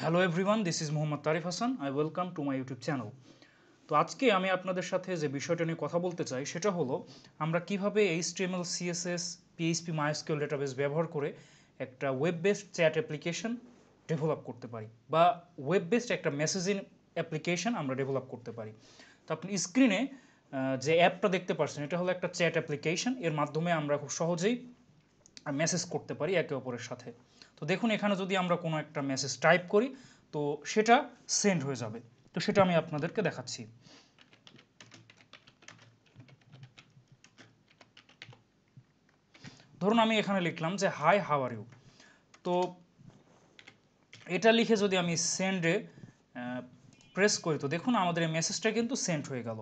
Hello everyone this is Mohammad Tarif Hasan I welcome to my YouTube channel তো আজকে আমি আপনাদের সাথে যে বিষয়টা নিয়ে কথা বলতে চাই সেটা হলো আমরা কিভাবে HTML CSS PHP MySQL database ব্যবহার করে একটা web based chat application develop করতে পারি বা ওয়েব বেসড একটা মেসেজিং অ্যাপ্লিকেশন আমরা ডেভেলপ করতে পারি তো আপনি স্ক্রিনে যে অ্যাপটা দেখতে পাচ্ছেন এটা হলো একটা চ্যাট অ্যাপ্লিকেশন এর মাধ্যমে আমরা খুব সহজেই মেসেজ করতে পারি একে অপরের সাথে তো দেখুন এখানে যদি আমরা কোনো একটা মেসেজ টাইপ করি তো সেটা সেন্ড হয়ে যাবে তো সেটা আমি আপনাদেরকে দেখাচ্ছি ধরুন আমি এখানে লিখলাম যে হাই হাওয়ার ইউ তো এটা লিখে যদি আমি সেন্ডে প্রেস করি তো দেখুন আমাদের এই মেসেজটা কিন্তু সেন্ড হয়ে গেল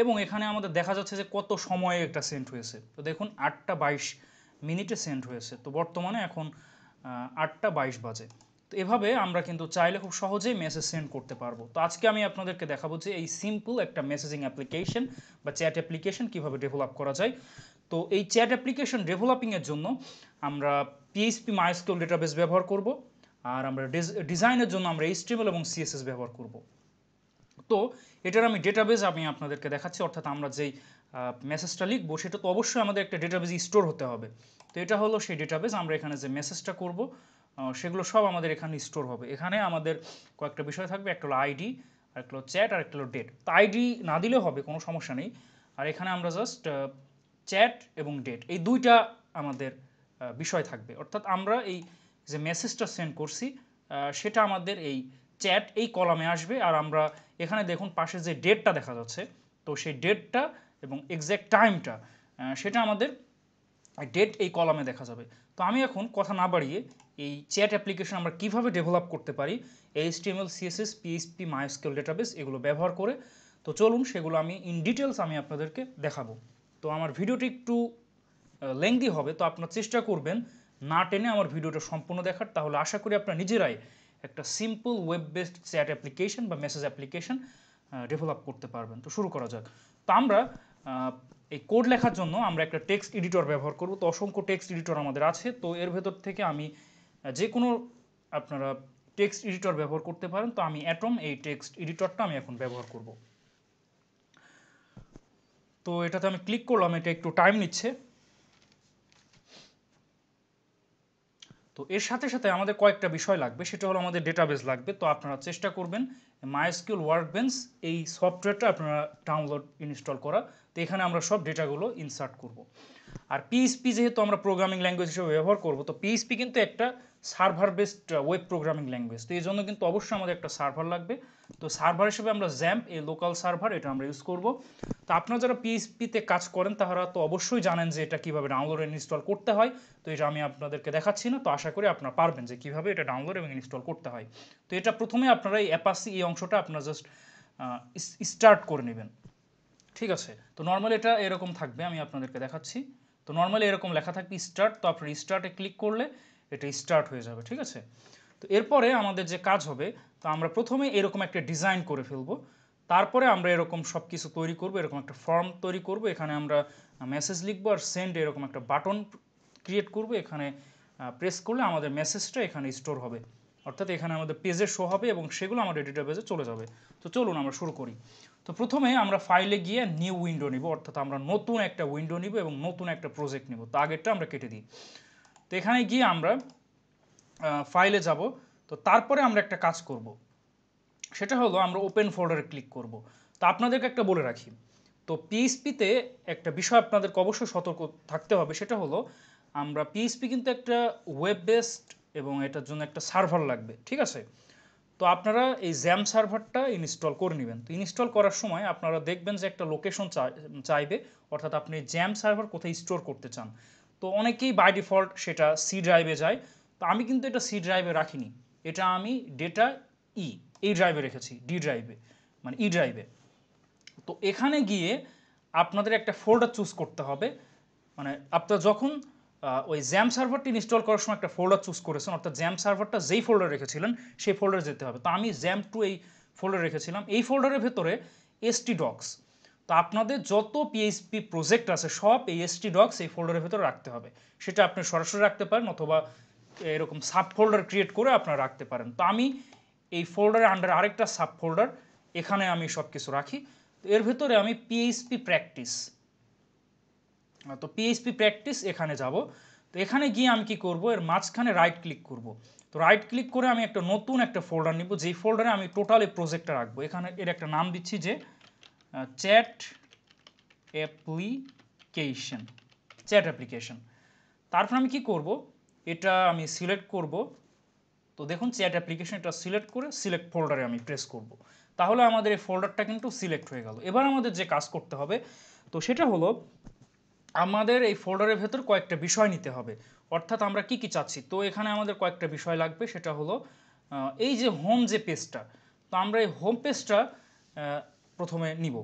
এবং এখানে আমাদের দেখা যাচ্ছে যে কত সময়ে একটা সেন্ড হয়েছে তো দেখুন আটটা বাইশ মিনিটে সেন্ড হয়েছে তো বর্তমানে এখন আটটা বাইশ বাজে তো এভাবে আমরা কিন্তু চাইলে খুব সহজেই মেসেজ সেন্ড করতে পারবো তো আজকে আমি আপনাদেরকে দেখাবো যে এই সিম্পল একটা মেসেজিং অ্যাপ্লিকেশন বা চ্যাট অ্যাপ্লিকেশন কীভাবে ডেভেলপ করা যায় তো এই চ্যাট অ্যাপ্লিকেশন ডেভেলপিংয়ের জন্য আমরা পিএইচপি মাইস্কুল ডেটাবেস ব্যবহার করব আর আমরা ডিজাইনের জন্য আমরা এইচটিএমএল এবং সিএসএস ব্যবহার করব তো এটার আমি ডেটাবেস আমি আপনাদেরকে দেখাচ্ছি অর্থাৎ আমরা যেই মেসেজটা লিখবো সেটা তো অবশ্যই আমাদের একটা ডেটাবেজ স্টোর হতে হবে তো এটা হলো সেই ডেটাবেজ আমরা এখানে যে মেসেজটা করব সেগুলো সব আমাদের এখানে স্টোর হবে এখানে আমাদের কয়েকটা বিষয় থাকবে একটা হলো আইডি আর একটা হলো চ্যাট আর একটা হলো ডেট তো আইডি না দিলেও হবে কোনো সমস্যা নেই আর এখানে আমরা জাস্ট চ্যাট এবং ডেট এই দুইটা আমাদের বিষয় থাকবে অর্থাৎ আমরা এই যে মেসেজটা সেন্ড করছি সেটা আমাদের এই চ্যাট এই কলামে আসবে আর আমরা এখানে দেখুন পাশে যে ডেটটা দেখা যাচ্ছে তো সেই ডেটটা এবং এক্স্যাক্ট টাইমটা সেটা আমাদের ডেট এই কলামে দেখা যাবে তো আমি এখন কথা না বাড়িয়ে এই চ্যাট অ্যাপ্লিকেশন আমরা কিভাবে ডেভেলপ করতে পারি HTML CSS PHP MySQL database এগুলো ব্যবহার করে তো চলুন সেগুলো আমি ইন ডিটেলস আমি আপনাদেরকে দেখাবো তো আমার ভিডিওটি একটু লেংদি হবে তো আপনার চেষ্টা করবেন না টেনে আমার ভিডিওটা সম্পূর্ণ দেখার তাহলে আশা করি আপনার নিজেরাই একটা simple web based chat application বা মেসেজ অ্যাপ্লিকেশন ডেভেলপ করতে পারবেন তো শুরু করা যাক তো আমরা এই কোড লেখার জন্য আমরা একটা টেক্সট এডিটর ব্যবহার করব তো অসংখ্য টেক্সট এডিটর আমাদের আছে তো এর ভেতর থেকে আমি যে কোনো আপনারা টেক্সট এডিটর ব্যবহার করতে পারেন তো আমি অ্যাটম এই টেক্সট এডিটরটা আমি এখন ব্যবহার করব তো এটাতে আমি ক্লিক করলাম এটা একটু টাইম নিচ্ছে তো এর সাথে সাথে আমাদের কয়েকটা বিষয় লাগবে সেটা হলো আমাদের ডেটাবেস লাগবে তো আপনারা চেষ্টা করবেন মাইস্কিউল বেঞ্চ এই সফটওয়্যারটা আপনারা ডাউনলোড ইনস্টল করা তো এখানে আমরা সব ডেটাগুলো ইনসার্ট করব। আর পিএসপি যেহেতু আমরা প্রোগ্রামিং ল্যাঙ্গুয়েজ হিসেবে ব্যবহার করব তো পিএসপি কিন্তু একটা server based web programming language তো এই জন্য কিন্তু অবশ্যই আমাদের একটা সার্ভার লাগবে তো সার্ভার হিসেবে আমরা জ্যাম্প এই লোকাল সার্ভার এটা আমরা ইউজ করব তো আপনারা যারা পিএসপিতে কাজ করেন তারা তো অবশ্যই জানেন যে এটা কীভাবে ডাউনলোড এবং ইনস্টল করতে হয় তো এটা আমি আপনাদেরকে দেখাচ্ছি না তো আশা করি আপনারা পারবেন যে কীভাবে এটা ডাউনলোড এবং ইনস্টল করতে হয় তো এটা প্রথমে আপনারা এই অ্যাপাসি এই অংশটা আপনারা জাস্ট স্টার্ট uh, করে নেবেন ঠিক আছে তো নর্মালি এটা এরকম থাকবে আমি আপনাদেরকে দেখাচ্ছি তো নর্মালি এরকম লেখা থাকবে স্টার্ট তো আপনি স্টার্টে ক্লিক করলে এটা স্টার্ট হয়ে যাবে ঠিক আছে তো এরপরে আমাদের যে কাজ হবে তো আমরা প্রথমে এরকম একটা ডিজাইন করে ফেলবো তারপরে আমরা এরকম সব কিছু তৈরি করব এরকম একটা ফর্ম তৈরি করব এখানে আমরা মেসেজ লিখবো আর সেন্ড এরকম একটা বাটন ক্রিয়েট করব এখানে প্রেস করলে আমাদের মেসেজটা এখানে স্টোর হবে অর্থাৎ এখানে আমাদের পেজে শো হবে এবং সেগুলো আমাদের ডেটাবেজে চলে যাবে তো চলুন আমরা শুরু করি তো প্রথমে আমরা ফাইলে গিয়ে নিউ উইন্ডো নিব অর্থাৎ আমরা নতুন একটা উইন্ডো নিব এবং নতুন একটা প্রজেক্ট নিব তো আগেরটা আমরা কেটে দিই তো এখানে গিয়ে আমরা ফাইলে যাব তো তারপরে আমরা একটা কাজ করব। সেটা হলো আমরা ওপেন ফোল্ডারে ক্লিক করব। তো আপনাদেরকে একটা বলে রাখি তো পিএসপিতে একটা বিষয় আপনাদেরকে অবশ্যই সতর্ক থাকতে হবে সেটা হলো আমরা পিএসপি কিন্তু একটা ওয়েব বেসড এবং এটার জন্য একটা সার্ভার লাগবে ঠিক আছে তো আপনারা এই জ্যাম সার্ভারটা ইনস্টল করে নেবেন তো ইনস্টল করার সময় আপনারা দেখবেন যে একটা লোকেশন চাইবে অর্থাৎ আপনি জ্যাম সার্ভার কোথায় স্টোর করতে চান তো অনেকেই বাই ডিফল্ট সেটা সি ড্রাইভে যায় তো আমি কিন্তু এটা সি ড্রাইভে রাখিনি এটা আমি ডেটা ই এই ড্রাইভে রেখেছি ডি ড্রাইভে মানে ই e ড্রাইভে তো এখানে গিয়ে আপনাদের একটা ফোল্ডার চুজ করতে হবে মানে আপনারা যখন ওই জ্যাম সার্ভারটি ইনস্টল করার সময় একটা ফোল্ডার চুজ করেছেন অর্থাৎ জ্যাম সার্ভারটা যেই ফোল্ডার রেখেছিলেন সেই ফোল্ডারে যেতে হবে তো আমি জ্যাম টু এই ফোল্ডার রেখেছিলাম এই ফোল্ডারের ভেতরে এসটি ডক্স তো আপনাদের যত পিএইচপি প্রজেক্ট আছে সব এই এসটি ডক্স এই ফোল্ডারের ভেতরে রাখতে হবে সেটা আপনি সরাসরি রাখতে পারেন অথবা এরকম সাব ফোল্ডার ক্রিয়েট করে আপনারা রাখতে পারেন তো আমি এই ফোল্ডারের আন্ডার আরেকটা সাব ফোল্ডার এখানে আমি সব কিছু রাখি এর ভেতরে আমি পিএইচপি প্র্যাকটিস তো পিএইচপি প্র্যাকটিস এখানে যাব তো এখানে গিয়ে আমি কি করব এর মাঝখানে রাইট ক্লিক করব তো রাইট ক্লিক করে আমি একটা নতুন একটা ফোল্ডার নিব যেই ফোল্ডারে আমি টোটাল এই প্রজেক্টটা রাখবো এখানে এর একটা নাম দিচ্ছি যে চ্যাট অ্যাপ্লিকেশন চ্যাট অ্যাপ্লিকেশন তারপর আমি কি করব এটা আমি সিলেক্ট করব তো দেখুন চ্যাট অ্যাপ্লিকেশন এটা সিলেক্ট করে সিলেক্ট ফোল্ডারে আমি প্রেস করব। তাহলে আমাদের এই ফোল্ডারটা কিন্তু সিলেক্ট হয়ে গেল এবার আমাদের যে কাজ করতে হবে তো সেটা হলো আমাদের এই ফোল্ডারের ভেতর কয়েকটা বিষয় নিতে হবে অর্থাৎ আমরা কি কি চাচ্ছি তো এখানে আমাদের কয়েকটা বিষয় লাগবে সেটা হলো এই যে হোম যে পেজটা তো আমরা এই হোম পেজটা প্রথমে নিব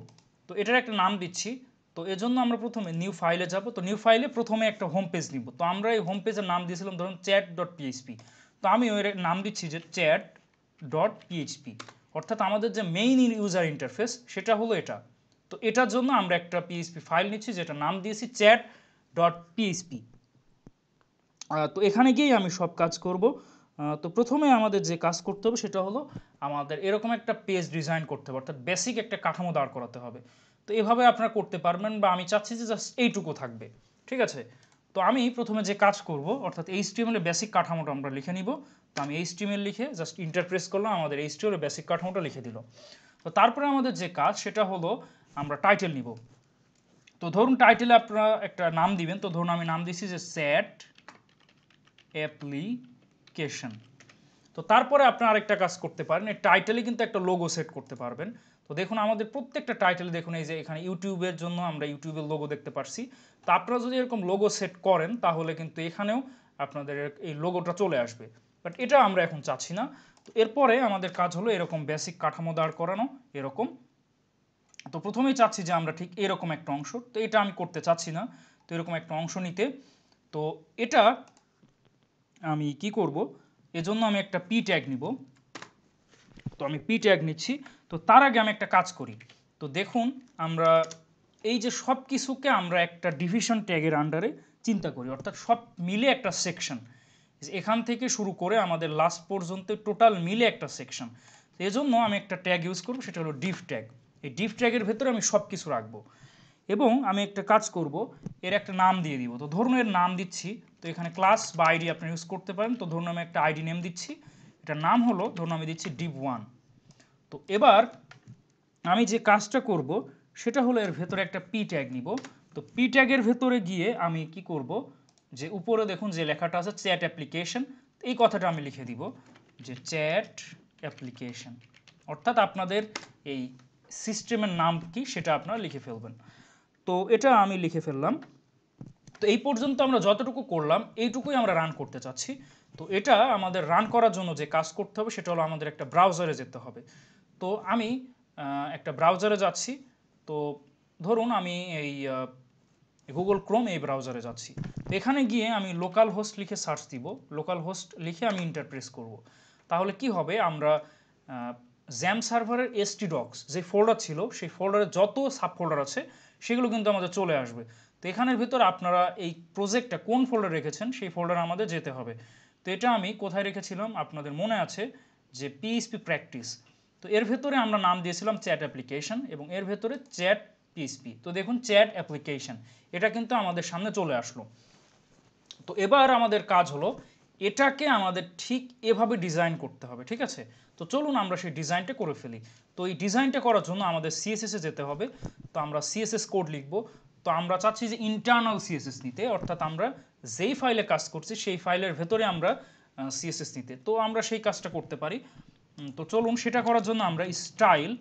তো এটার একটা নাম দিচ্ছি তো এজন্য আমরা প্রথমে নিউ ফাইলে যাব তো নিউ ফাইলে প্রথমে একটা হোম পেজ নিব তো আমরা এই হোম পেজের নাম দিয়েছিলাম ধরুন চ্যাট ডট পিএইচপি তো আমি ওই নাম দিচ্ছি যে চ্যাট ডট পিএইচপি অর্থাৎ আমাদের যে মেইন ইউজার ইন্টারফেস সেটা হলো এটা তো এটার জন্য আমরা একটা পিএসপি ফাইল নিচ্ছি যেটা নাম দিয়েছি চ্যাট ডট পিএসপি তো এখানে গিয়েই আমি সব কাজ করব তো প্রথমে আমাদের যে কাজ করতে হবে সেটা হলো আমাদের এরকম একটা পেজ ডিজাইন করতে হবে অর্থাৎ বেসিক একটা কাঠামো দাঁড় করাতে হবে তো এভাবে আপনারা করতে পারবেন বা আমি চাচ্ছি যে জাস্ট এইটুকু থাকবে ঠিক আছে তো আমি প্রথমে যে কাজ করব অর্থাৎ এই স্টিমেলের বেসিক কাঠামোটা আমরা লিখে নিব তো আমি এই স্টিমেল লিখে জাস্ট ইন্টারপ্রেস করলাম আমাদের এইচ স্টিমেলের বেসিক কাঠামোটা লিখে দিল তো তারপরে আমাদের যে কাজ সেটা হলো আমরা টাইটেল নিব তো ধরুন টাইটেলে আপনারা একটা নাম দিবেন তো ধরুন আমি নাম দিচ্ছি যে স্যাট অ্যাপ্লিকেশন তো তারপরে আপনার আরেকটা কাজ করতে পারেন এই টাইটেলে কিন্তু একটা লোগো সেট করতে পারবেন তো দেখুন আমাদের প্রত্যেকটা টাইটেলে দেখুন এই যে এখানে ইউটিউবের জন্য আমরা ইউটিউবের লোগো দেখতে পারছি তো আপনারা যদি এরকম লোগো সেট করেন তাহলে কিন্তু এখানেও আপনাদের এই লোগোটা চলে আসবে বাট এটা আমরা এখন চাচ্ছি না তো এরপরে আমাদের কাজ হলো এরকম বেসিক কাঠামো দাঁড় করানো এরকম তো প্রথমেই চাচ্ছি যে আমরা ঠিক এরকম একটা অংশ তো এটা আমি করতে চাচ্ছি না তো এরকম একটা অংশ নিতে তো এটা আমি কি করব এজন্য আমি একটা পি ট্যাগ নিব তো আমি পি ট্যাগ নিচ্ছি তো তার আগে আমি একটা কাজ করি তো দেখুন আমরা এই যে সব কিছুকে আমরা একটা ডিভিশন ট্যাগের আন্ডারে চিন্তা করি অর্থাৎ সব মিলে একটা সেকশন এখান থেকে শুরু করে আমাদের লাস্ট পর্যন্ত টোটাল মিলে একটা সেকশন এজন্য আমি একটা ট্যাগ ইউজ করব সেটা হলো ডিভ ট্যাগ এই ডিপ ট্র্যাকের ভেতরে আমি সব কিছু রাখবো এবং আমি একটা কাজ করব এর একটা নাম দিয়ে দিব তো ধরুন এর নাম দিচ্ছি তো এখানে ক্লাস বা আইডি আপনি ইউজ করতে পারেন তো ধরুন আমি একটা আইডি নেম দিচ্ছি এটার নাম হলো ধরুন আমি দিচ্ছি ডিপ ওয়ান তো এবার আমি যে কাজটা করব সেটা হলো এর ভেতরে একটা পি ট্যাগ নিব তো পি ট্যাগের ভেতরে গিয়ে আমি কি করব যে উপরে দেখুন যে লেখাটা আছে চ্যাট অ্যাপ্লিকেশন এই কথাটা আমি লিখে দিব যে চ্যাট অ্যাপ্লিকেশন অর্থাৎ আপনাদের এই সিস্টেমের নাম কি সেটা আপনারা লিখে ফেলবেন তো এটা আমি লিখে ফেললাম তো এই পর্যন্ত আমরা যতটুকু করলাম এইটুকুই আমরা রান করতে চাচ্ছি তো এটা আমাদের রান করার জন্য যে কাজ করতে হবে সেটা হলো আমাদের একটা ব্রাউজারে যেতে হবে তো আমি একটা ব্রাউজারে যাচ্ছি তো ধরুন আমি এই গুগল ক্রোম এই ব্রাউজারে যাচ্ছি এখানে গিয়ে আমি লোকাল হোস্ট লিখে সার্চ দিব লোকাল হোস্ট লিখে আমি ইন্টারপ্রেস করব তাহলে কি হবে আমরা জ্যাম সার্ভারের এসটি ডক্স যে ফোল্ডার ছিল সেই ফোল্ডারের যত সাব ফোল্ডার আছে সেগুলো কিন্তু আমাদের চলে আসবে তো এখানের ভিতর আপনারা এই প্রজেক্টটা কোন ফোল্ডার রেখেছেন সেই ফোল্ডার আমাদের যেতে হবে তো এটা আমি কোথায় রেখেছিলাম আপনাদের মনে আছে যে পিএসপি প্র্যাকটিস তো এর ভেতরে আমরা নাম দিয়েছিলাম চ্যাট অ্যাপ্লিকেশন এবং এর ভেতরে চ্যাট পিএসপি তো দেখুন চ্যাট অ্যাপ্লিকেশন এটা কিন্তু আমাদের সামনে চলে আসলো তো এবার আমাদের কাজ হলো এটাকে আমাদের ঠিক এভাবে ডিজাইন করতে হবে ঠিক আছে তো চলুন আমরা সেই ডিজাইনটা করে ফেলি তো এই ডিজাইনটা করার জন্য আমাদের সিএসএসে যেতে হবে তো আমরা সিএসএস কোড লিখব তো আমরা চাচ্ছি যে ইন্টারনাল সিএসএস নিতে অর্থাৎ আমরা যেই ফাইলে কাজ করছি সেই ফাইলের ভেতরে আমরা সিএসএস নিতে তো আমরা সেই কাজটা করতে পারি তো চলুন সেটা করার জন্য আমরা স্টাইল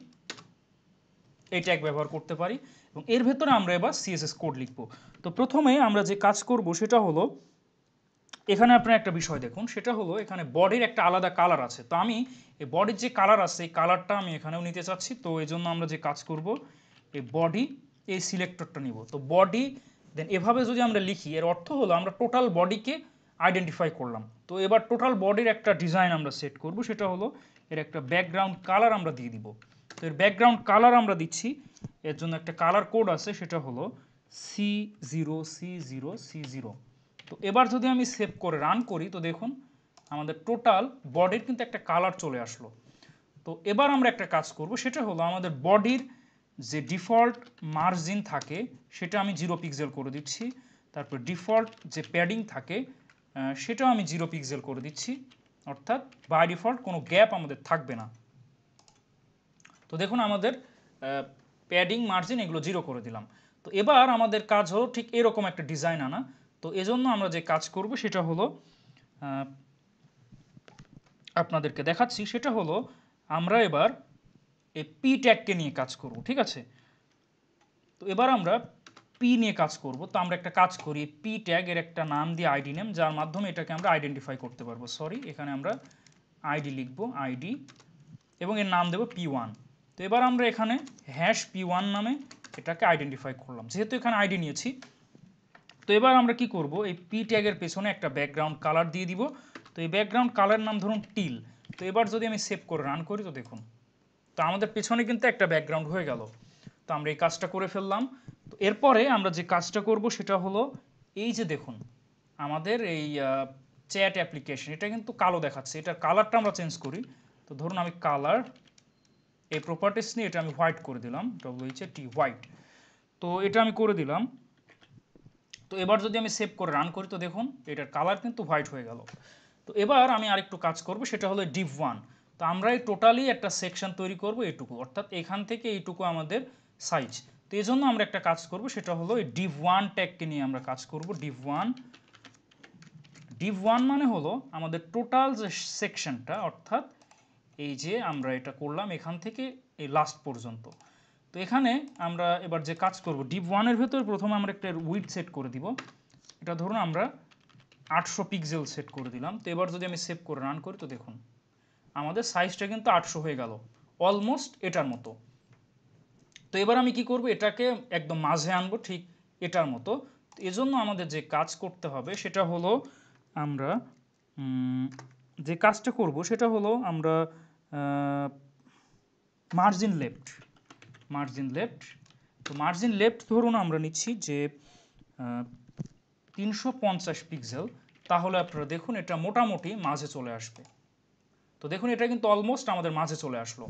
এই ট্যাগ ব্যবহার করতে পারি এবং এর ভেতরে আমরা এবার সিএসএস কোড লিখব তো প্রথমে আমরা যে কাজ করব সেটা হলো এখানে আপনার একটা বিষয় দেখুন সেটা হলো এখানে বডির একটা আলাদা কালার আছে তো আমি এই বডির যে কালার আছে এই কালারটা আমি এখানেও নিতে চাচ্ছি তো এই জন্য আমরা যে কাজ করব এই বডি এই সিলেক্টরটা নিব তো বডি দেন এভাবে যদি আমরা লিখি এর অর্থ হলো আমরা টোটাল বডিকে আইডেন্টিফাই করলাম তো এবার টোটাল বডির একটা ডিজাইন আমরা সেট করব সেটা হলো এর একটা ব্যাকগ্রাউন্ড কালার আমরা দিয়ে দিব তো এর ব্যাকগ্রাউন্ড কালার আমরা দিচ্ছি এর জন্য একটা কালার কোড আছে সেটা হলো C zero C zero C zero তো এবার যদি আমি সেভ করে রান করি তো দেখুন আমাদের টোটাল বডির কিন্তু একটা কালার চলে আসলো তো এবার আমরা একটা কাজ করব সেটা হলো আমাদের বডির যে ডিফল্ট মার্জিন থাকে সেটা আমি জিরো পিক্সেল করে দিচ্ছি তারপর ডিফল্ট যে প্যাডিং থাকে সেটাও আমি জিরো পিক্সেল করে দিচ্ছি অর্থাৎ বাই ডিফল্ট কোনো গ্যাপ আমাদের থাকবে না তো দেখুন আমাদের প্যাডিং মার্জিন এগুলো জিরো করে দিলাম তো এবার আমাদের কাজ হলো ঠিক এরকম একটা ডিজাইন আনা তো এজন্য আমরা যে কাজ করব সেটা হলো আপনাদেরকে দেখাচ্ছি সেটা হলো আমরা এবার এই পি ট্যাগকে নিয়ে কাজ করব ঠিক আছে তো এবার আমরা পি নিয়ে কাজ করব তো আমরা একটা কাজ করি পি ট্যাগের একটা নাম দিয়ে আইডি নেম যার মাধ্যমে এটাকে আমরা আইডেন্টিফাই করতে পারবো সরি এখানে আমরা আইডি লিখব আইডি এবং এর নাম দেব পি ওয়ান তো এবার আমরা এখানে হ্যাশ পি ওয়ান নামে এটাকে আইডেন্টিফাই করলাম যেহেতু এখানে আইডি নিয়েছি তো এবার আমরা কি করব এই পি ট্যাগের পেছনে একটা ব্যাকগ্রাউন্ড কালার দিয়ে দিব তো এই ব্যাকগ্রাউন্ড কালার নাম ধরুন টিল তো এবার যদি আমি সেভ করে রান করি তো দেখুন তো আমাদের পেছনে কিন্তু একটা ব্যাকগ্রাউন্ড হয়ে গেল তো আমরা এই কাজটা করে ফেললাম তো এরপরে আমরা যে কাজটা করব সেটা হলো এই যে দেখুন আমাদের এই চ্যাট অ্যাপ্লিকেশন এটা কিন্তু কালো দেখাচ্ছে এটার কালারটা আমরা চেঞ্জ করি তো ধরুন আমি কালার এই প্রপার্টিস নিয়ে এটা আমি হোয়াইট করে দিলাম ডব্লিউএইচএ টি হোয়াইট তো এটা আমি করে দিলাম তো এবার যদি আমি সেভ করে রান করি তো দেখুন এটার কালার কিন্তু হোয়াইট হয়ে গেল তো এবার আমি আরেকটু কাজ করব সেটা হলো ডিপ ওয়ান তো আমরা এই টোটালি একটা সেকশন তৈরি করব এইটুকু অর্থাৎ এখান থেকে এইটুকু আমাদের সাইজ তো এই জন্য আমরা একটা কাজ করব সেটা হলো এই ডিপ ওয়ান ট্যাগকে নিয়ে আমরা কাজ করব ডিপ ওয়ান ডিপ ওয়ান মানে হলো আমাদের টোটাল যে সেকশনটা অর্থাৎ এই যে আমরা এটা করলাম এখান থেকে এই লাস্ট পর্যন্ত তো এখানে আমরা এবার যে কাজ করব ডিপ ওয়ানের ভেতর প্রথমে আমরা একটা উইথ সেট করে দিব এটা ধরুন আমরা আটশো পিক্সেল সেট করে দিলাম তো এবার যদি আমি সেভ করে রান করি তো দেখুন আমাদের সাইজটা কিন্তু আটশো হয়ে গেল অলমোস্ট এটার মতো তো এবার আমি কি করব এটাকে একদম মাঝে আনবো ঠিক এটার মতো এজন্য আমাদের যে কাজ করতে হবে সেটা হলো আমরা যে কাজটা করব সেটা হলো আমরা মার্জিন লেফট মার্জিন লেফট তো মার্জিন লেফট ধরুন আমরা নিচ্ছি যে তিনশো পঞ্চাশ পিক্সেল তাহলে আপনারা দেখুন এটা মোটামুটি মাঝে চলে আসবে তো দেখুন এটা কিন্তু অলমোস্ট আমাদের মাঝে চলে আসলো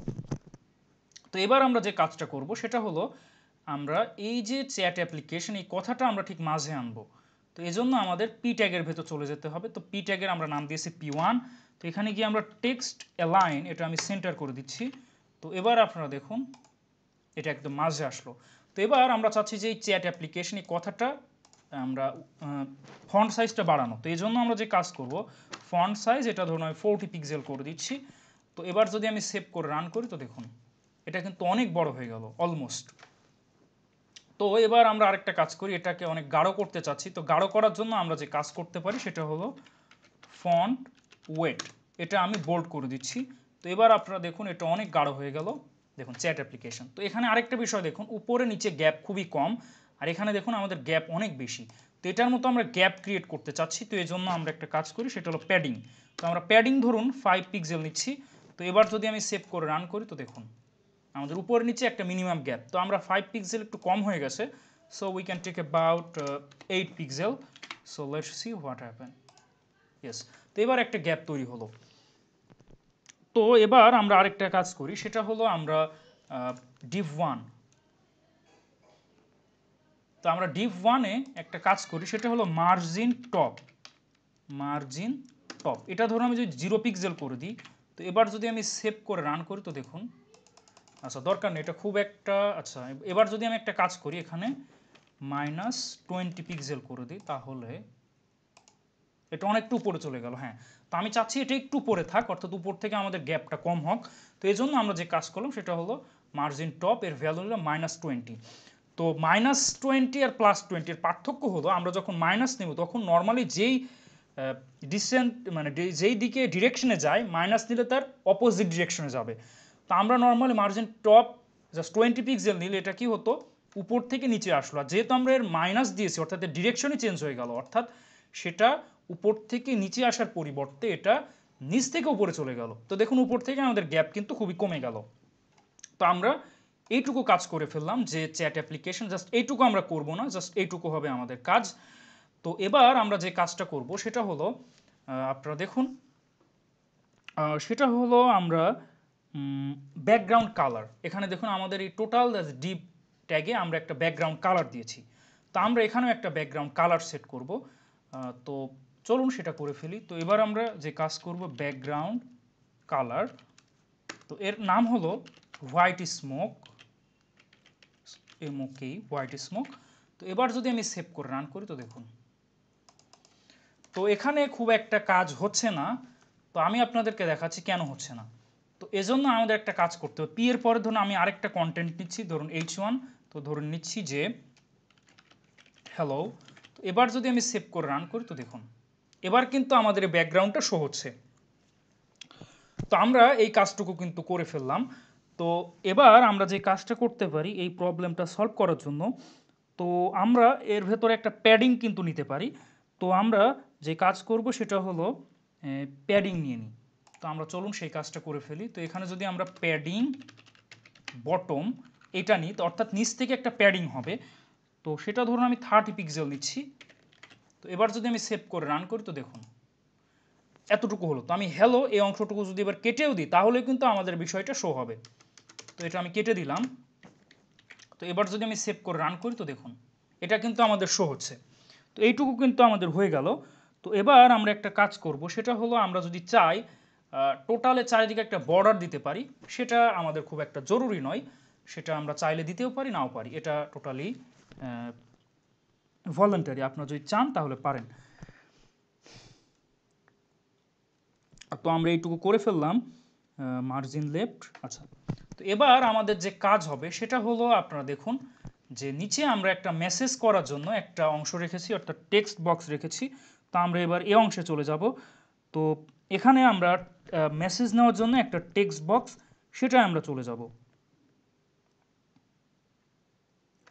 তো এবার আমরা যে কাজটা করব সেটা হলো আমরা এই যে চ্যাট অ্যাপ্লিকেশন এই কথাটা আমরা ঠিক মাঝে আনবো তো এই জন্য আমাদের পি ট্যাগের ভেতর চলে যেতে হবে তো পি ট্যাগের আমরা নাম দিয়েছি পি ওয়ান তো এখানে গিয়ে আমরা টেক্সট অ্যালাইন এটা আমি সেন্টার করে দিচ্ছি তো এবার আপনারা দেখুন এটা একদম মাঝে আসলো তো এবার আমরা চাচ্ছি যে এই চ্যাট অ্যাপ্লিকেশন এই কথাটা আমরা ফন্ট সাইজটা বাড়ানো তো এই জন্য আমরা যে কাজ করব ফন্ট সাইজ এটা ধরুন আমি ফোরটি পিক্সেল করে দিচ্ছি তো এবার যদি আমি সেভ করে রান করি তো দেখুন এটা কিন্তু অনেক বড় হয়ে গেল অলমোস্ট তো এবার আমরা আরেকটা কাজ করি এটাকে অনেক গাঢ় করতে চাচ্ছি তো গাঢ় করার জন্য আমরা যে কাজ করতে পারি সেটা হলো ফন্ট ওয়েট এটা আমি বোল্ড করে দিচ্ছি তো এবার আপনারা দেখুন এটা অনেক গাঢ় হয়ে গেল দেখুন চ্যাট অ্যাপ্লিকেশন তো এখানে আরেকটা বিষয় দেখুন উপরে নিচে গ্যাপ খুবই কম আর এখানে দেখুন আমাদের গ্যাপ অনেক বেশি তো এটার মতো আমরা গ্যাপ ক্রিয়েট করতে চাচ্ছি তো এই জন্য আমরা একটা কাজ করি সেটা হলো প্যাডিং তো আমরা প্যাডিং ধরুন ফাইভ পিক্সেল নিচ্ছি তো এবার যদি আমি সেভ করে রান করি তো দেখুন আমাদের উপরে নিচে একটা মিনিমাম গ্যাপ তো আমরা ফাইভ পিক্সেল একটু কম হয়ে গেছে so we can take about eight pixel so let's see what happen yes তো এবার একটা গ্যাপ তৈরি হলো তো এবার আমরা আরেকটা কাজ করি সেটা হলো আমরা ডিভ ওয়ান তো আমরা ডিপ ওয়ানে একটা কাজ করি সেটা হলো মার্জিন টপ মার্জিন টপ এটা ধরুন আমি যদি জিরো পিক্সেল করে দিই তো এবার যদি আমি সেভ করে রান করি তো দেখুন আচ্ছা দরকার নেই এটা খুব একটা আচ্ছা এবার যদি আমি একটা কাজ করি এখানে মাইনাস টোয়েন্টি পিক্সেল করে দিই তাহলে এটা অনেকটা উপরে চলে গেল হ্যাঁ তো আমি চাচ্ছি এটা একটু উপরে থাক অর্থাৎ উপর থেকে আমাদের গ্যাপটা কম হোক তো এই জন্য আমরা যে কাজ করলাম সেটা হলো মার্জিন টপ এর ভ্যালু হলো মাইনাস টোয়েন্টি তো মাইনাস টোয়েন্টি আর প্লাস টোয়েন্টির পার্থক্য হলো আমরা যখন মাইনাস নেব তখন নর্মালি যেই ডিসেন্ট মানে যেই দিকে ডিরেকশনে যায় মাইনাস নিলে তার অপোজিট ডিরেকশনে যাবে তো আমরা normally margin top just twenty pixel নিলে এটা কি হতো উপর থেকে নিচে আসলো আর যেহেতু আমরা এর মাইনাস দিয়েছি অর্থাৎ ডিরেকশনই চেঞ্জ হয়ে গেল অর্থাৎ সেটা উপর থেকে নিচে আসার পরিবর্তে এটা নিচ থেকে উপরে চলে গেল তো দেখুন উপর থেকে আমাদের গ্যাপ কিন্তু খুবই কমে গেল তো আমরা এইটুকু কাজ করে ফেললাম যে চ্যাট অ্যাপ্লিকেশন জাস্ট এইটুকু আমরা করব না জাস্ট এইটুকু হবে আমাদের কাজ তো এবার আমরা যে কাজটা করব সেটা হলো আপনারা দেখুন সেটা হলো আমরা ব্যাকগ্রাউন্ড কালার এখানে দেখুন আমাদের এই টোটাল ডিপ ট্যাগে আমরা একটা ব্যাকগ্রাউন্ড কালার দিয়েছি তো আমরা এখানেও একটা ব্যাকগ্রাউন্ড কালার সেট করব তো চলুন সেটা করে ফেলি তো এবার আমরা যে কাজ করব ব্যাকগ্রাউন্ড কালার তো এর নাম হলো white smoke M O K white smoke তো এবার যদি আমি সেভ করে রান করি তো দেখুন তো এখানে খুব একটা কাজ হচ্ছে না তো আমি আপনাদেরকে দেখাচ্ছি কেন হচ্ছে না তো এজন্য আমাদের একটা কাজ করতে হবে পি এর পরে ধরুন আমি আরেকটা কন্টেন্ট নিচ্ছি ধরুন এইচ ওয়ান তো ধরুন নিচ্ছি যে হ্যালো তো এবার যদি আমি সেভ করে রান করি তো দেখুন এবার কিন্তু আমাদের ব্যাকগ্রাউন্ডটা শো হচ্ছে তো আমরা এই কাজটুকু কিন্তু করে ফেললাম তো এবার আমরা যে কাজটা করতে পারি এই প্রবলেমটা সলভ করার জন্য তো আমরা এর ভেতরে একটা প্যাডিং কিন্তু নিতে পারি তো আমরা যে কাজ করব সেটা হলো প্যাডিং নিয়ে নিই তো আমরা চলুন সেই কাজটা করে ফেলি তো এখানে যদি আমরা প্যাডিং বটম এটা নিই তো অর্থাৎ নিচ থেকে একটা প্যাডিং হবে তো সেটা ধরুন আমি থার্টি পিক্সেল নিচ্ছি তো এবার যদি আমি সেভ করে রান করি তো দেখুন এতটুকু হলো তো আমি হ্যালো এই অংশটুকু যদি এবার কেটেও দিই তাহলে কিন্তু আমাদের বিষয়টা শো হবে তো এটা আমি কেটে দিলাম তো এবার যদি আমি সেভ করে রান করি তো দেখুন এটা কিন্তু আমাদের শো হচ্ছে তো এইটুকু কিন্তু আমাদের হয়ে গেল তো এবার আমরা একটা কাজ করব সেটা হলো আমরা যদি চাই টোটালে চারিদিকে একটা বর্ডার দিতে পারি সেটা আমাদের খুব একটা জরুরি নয় সেটা আমরা চাইলে দিতেও পারি নাও পারি এটা টোটালি ভলেন্টারি আপনারা যদি চান তাহলে পারেন তো আমরা এইটুকু করে ফেললাম মার্জিন লেফট আচ্ছা তো এবার আমাদের যে কাজ হবে সেটা হলো আপনারা দেখুন যে নিচে আমরা একটা মেসেজ করার জন্য একটা অংশ রেখেছি অর্থাৎ টেক্সট বক্স রেখেছি তো আমরা এবার এ অংশে চলে যাব তো এখানে আমরা মেসেজ নেওয়ার জন্য একটা টেক্সট বক্স সেটাই আমরা চলে যাব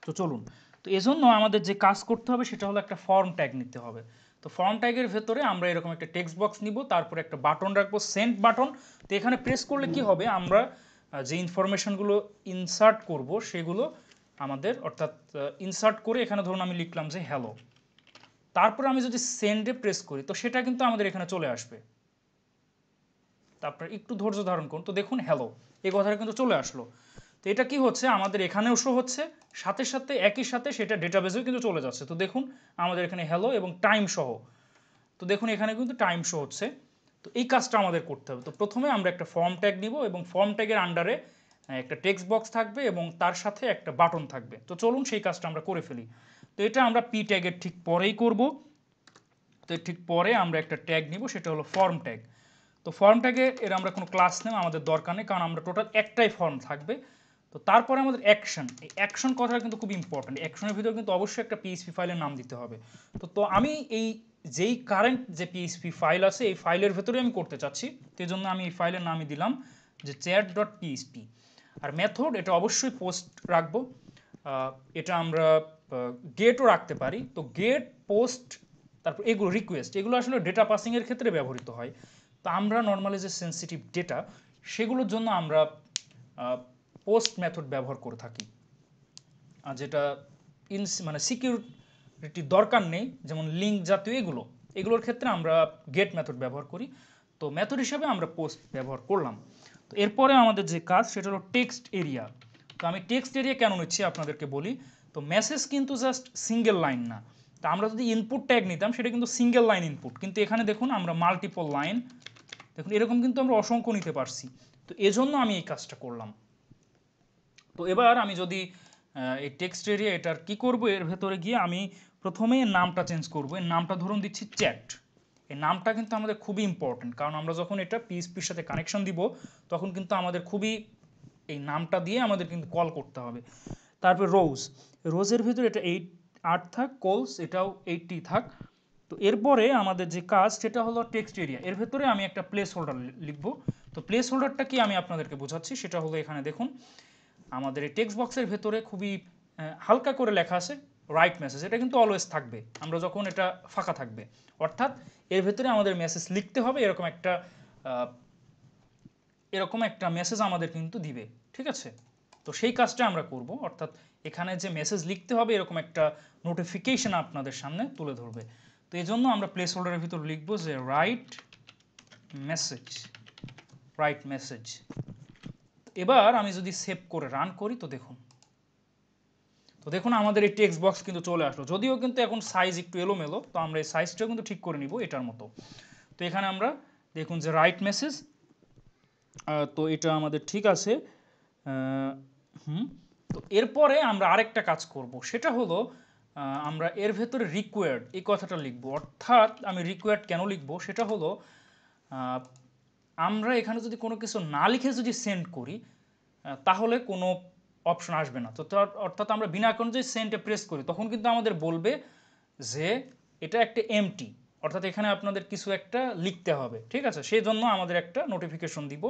তো চলুন তো এজন্য আমাদের যে কাজ করতে হবে সেটা হলো একটা ফর্ম ট্যাগ নিতে হবে তো ফর্ম ট্যাগের ভেতরে আমরা এরকম একটা টেক্সট বক্স নিব তারপরে একটা বাটন রাখবো সেন্ট বাটন তো এখানে প্রেস করলে কি হবে আমরা যে ইনফরমেশনগুলো ইনসার্ট করব সেগুলো আমাদের অর্থাৎ ইনসার্ট করে এখানে ধরুন আমি লিখলাম যে হ্যালো তারপরে আমি যদি সেন্ডে প্রেস করি তো সেটা কিন্তু আমাদের এখানে চলে আসবে তারপরে একটু ধৈর্য ধারণ করুন তো দেখুন হ্যালো এই কথাটা কিন্তু চলে আসলো তো এটা কি হচ্ছে আমাদের এখানেও শো হচ্ছে সাথে সাথে একই সাথে সেটা ডেটাবেসেও কিন্তু চলে যাচ্ছে তো দেখুন আমাদের এখানে হ্যালো এবং টাইম সহ তো দেখুন এখানে কিন্তু টাইম শো হচ্ছে তো এই কাজটা আমাদের করতে হবে তো প্রথমে আমরা একটা ফর্ম ট্যাগ নিব এবং ফর্ম ট্যাগের আন্ডারে একটা টেক্সট বক্স থাকবে এবং তার সাথে একটা বাটন থাকবে তো চলুন সেই কাজটা আমরা করে ফেলি তো এটা আমরা পি ট্যাগের ঠিক পরেই করব তো ঠিক পরে আমরা একটা ট্যাগ নিব সেটা হলো ফর্ম ট্যাগ তো ফর্ম ট্যাগে এর আমরা কোনো ক্লাস নেব আমাদের দরকার নেই কারণ আমরা টোটাল একটাই ফর্ম থাকবে তো তারপরে আমাদের অ্যাকশন এই অ্যাকশন কথাটা কিন্তু খুব ইম্পর্ট্যান্ট অ্যাকশনের ভিতরে কিন্তু অবশ্যই একটা পিএইচপি ফাইলের নাম দিতে হবে তো তো আমি এই যেই কারেন্ট যে পিএইচপি ফাইল আছে এই ফাইলের ভেতরে আমি করতে চাচ্ছি সেই জন্য আমি এই ফাইলের নামই দিলাম যে চ্যাট ডট পিএইচপি আর মেথড এটা অবশ্যই পোস্ট রাখবো এটা আমরা গেটও রাখতে পারি তো গেট পোস্ট তারপর এগুলো রিকোয়েস্ট এগুলো আসলে ডেটা পাসিংয়ের ক্ষেত্রে ব্যবহৃত হয় তো আমরা নর্মালি যে সেন্সিটিভ ডেটা সেগুলোর জন্য আমরা পোস্ট মেথড ব্যবহার করে থাকি আর যেটা ইন মানে সিকিউরিটি দরকার নেই যেমন লিঙ্ক জাতীয় এগুলো এগুলোর ক্ষেত্রে আমরা গেট মেথড ব্যবহার করি তো মেথড হিসাবে আমরা পোস্ট ব্যবহার করলাম তো এরপরে আমাদের যে কাজ সেটা হলো টেক্সট এরিয়া তো আমি টেক্সট এরিয়া কেন নিচ্ছি আপনাদেরকে বলি তো মেসেজ কিন্তু জাস্ট সিঙ্গেল লাইন না তো আমরা যদি ইনপুট ট্যাগ নিতাম সেটা কিন্তু সিঙ্গেল লাইন ইনপুট কিন্তু এখানে দেখুন আমরা মাল্টিপল লাইন দেখুন এরকম কিন্তু আমরা অসংখ্য নিতে পারছি তো এজন্য আমি এই কাজটা করলাম তো এবার আমি যদি এই টেক্সট এরিয়া এটার কি করব এর ভেতরে গিয়ে আমি প্রথমে নামটা চেঞ্জ করব এর নামটা ধরুন দিচ্ছি চ্যাট এই নামটা কিন্তু আমাদের খুবই ইম্পর্ট্যান্ট কারণ আমরা যখন এটা পিএসপির সাথে কানেকশন দিব তখন কিন্তু আমাদের খুবই এই নামটা দিয়ে আমাদের কিন্তু কল করতে হবে তারপর রোজ রোজের ভেতরে এটা এইট আট থাক কোলস এটাও এইটটি থাক তো এরপরে আমাদের যে কাজ সেটা হলো টেক্সট এরিয়া এর ভেতরে আমি একটা প্লেস হোল্ডার লিখব তো প্লেস হোল্ডারটা কি আমি আপনাদেরকে বোঝাচ্ছি সেটা হলো এখানে দেখুন আমাদের এই টেক্সট বক্সের ভেতরে খুবই হালকা করে লেখা আছে রাইট মেসেজ এটা কিন্তু অলওয়েজ থাকবে আমরা যখন এটা ফাঁকা থাকবে অর্থাৎ এর ভেতরে আমাদের মেসেজ লিখতে হবে এরকম একটা এরকম একটা মেসেজ আমাদের কিন্তু দিবে ঠিক আছে তো সেই কাজটা আমরা করব অর্থাৎ এখানে যে মেসেজ লিখতে হবে এরকম একটা নোটিফিকেশান আপনাদের সামনে তুলে ধরবে তো এই জন্য আমরা প্লেস হোল্ডারের ভিতর লিখবো যে রাইট মেসেজ রাইট মেসেজ এবার আমি যদি সেভ করে রান করি তো দেখুন তো দেখুন আমাদের এই টেক্সট বক্স কিন্তু চলে আসলো যদিও কিন্তু এখন সাইজ একটু এলোমেলো তো আমরা এই সাইজটাও কিন্তু ঠিক করে নিব এটার মতো তো এখানে আমরা দেখুন যে রাইট মেসেজ তো এটা আমাদের ঠিক আছে হুম তো এরপরে আমরা আরেকটা কাজ করব সেটা হলো আমরা এর ভেতরে রিকোয়ার্ড এই কথাটা লিখব অর্থাৎ আমি রিকোয়ার্ড কেন লিখব সেটা হলো আমরা এখানে যদি কোনো কিছু না লিখে যদি সেন্ড করি তাহলে কোনো অপশন আসবে না তো অর্থাৎ আমরা বিনা অ্যাকাউন্ট যদি সেন্টে প্রেস করি তখন কিন্তু আমাদের বলবে যে এটা একটা এমটি অর্থাৎ এখানে আপনাদের কিছু একটা লিখতে হবে ঠিক আছে সেই জন্য আমাদের একটা নোটিফিকেশন দিব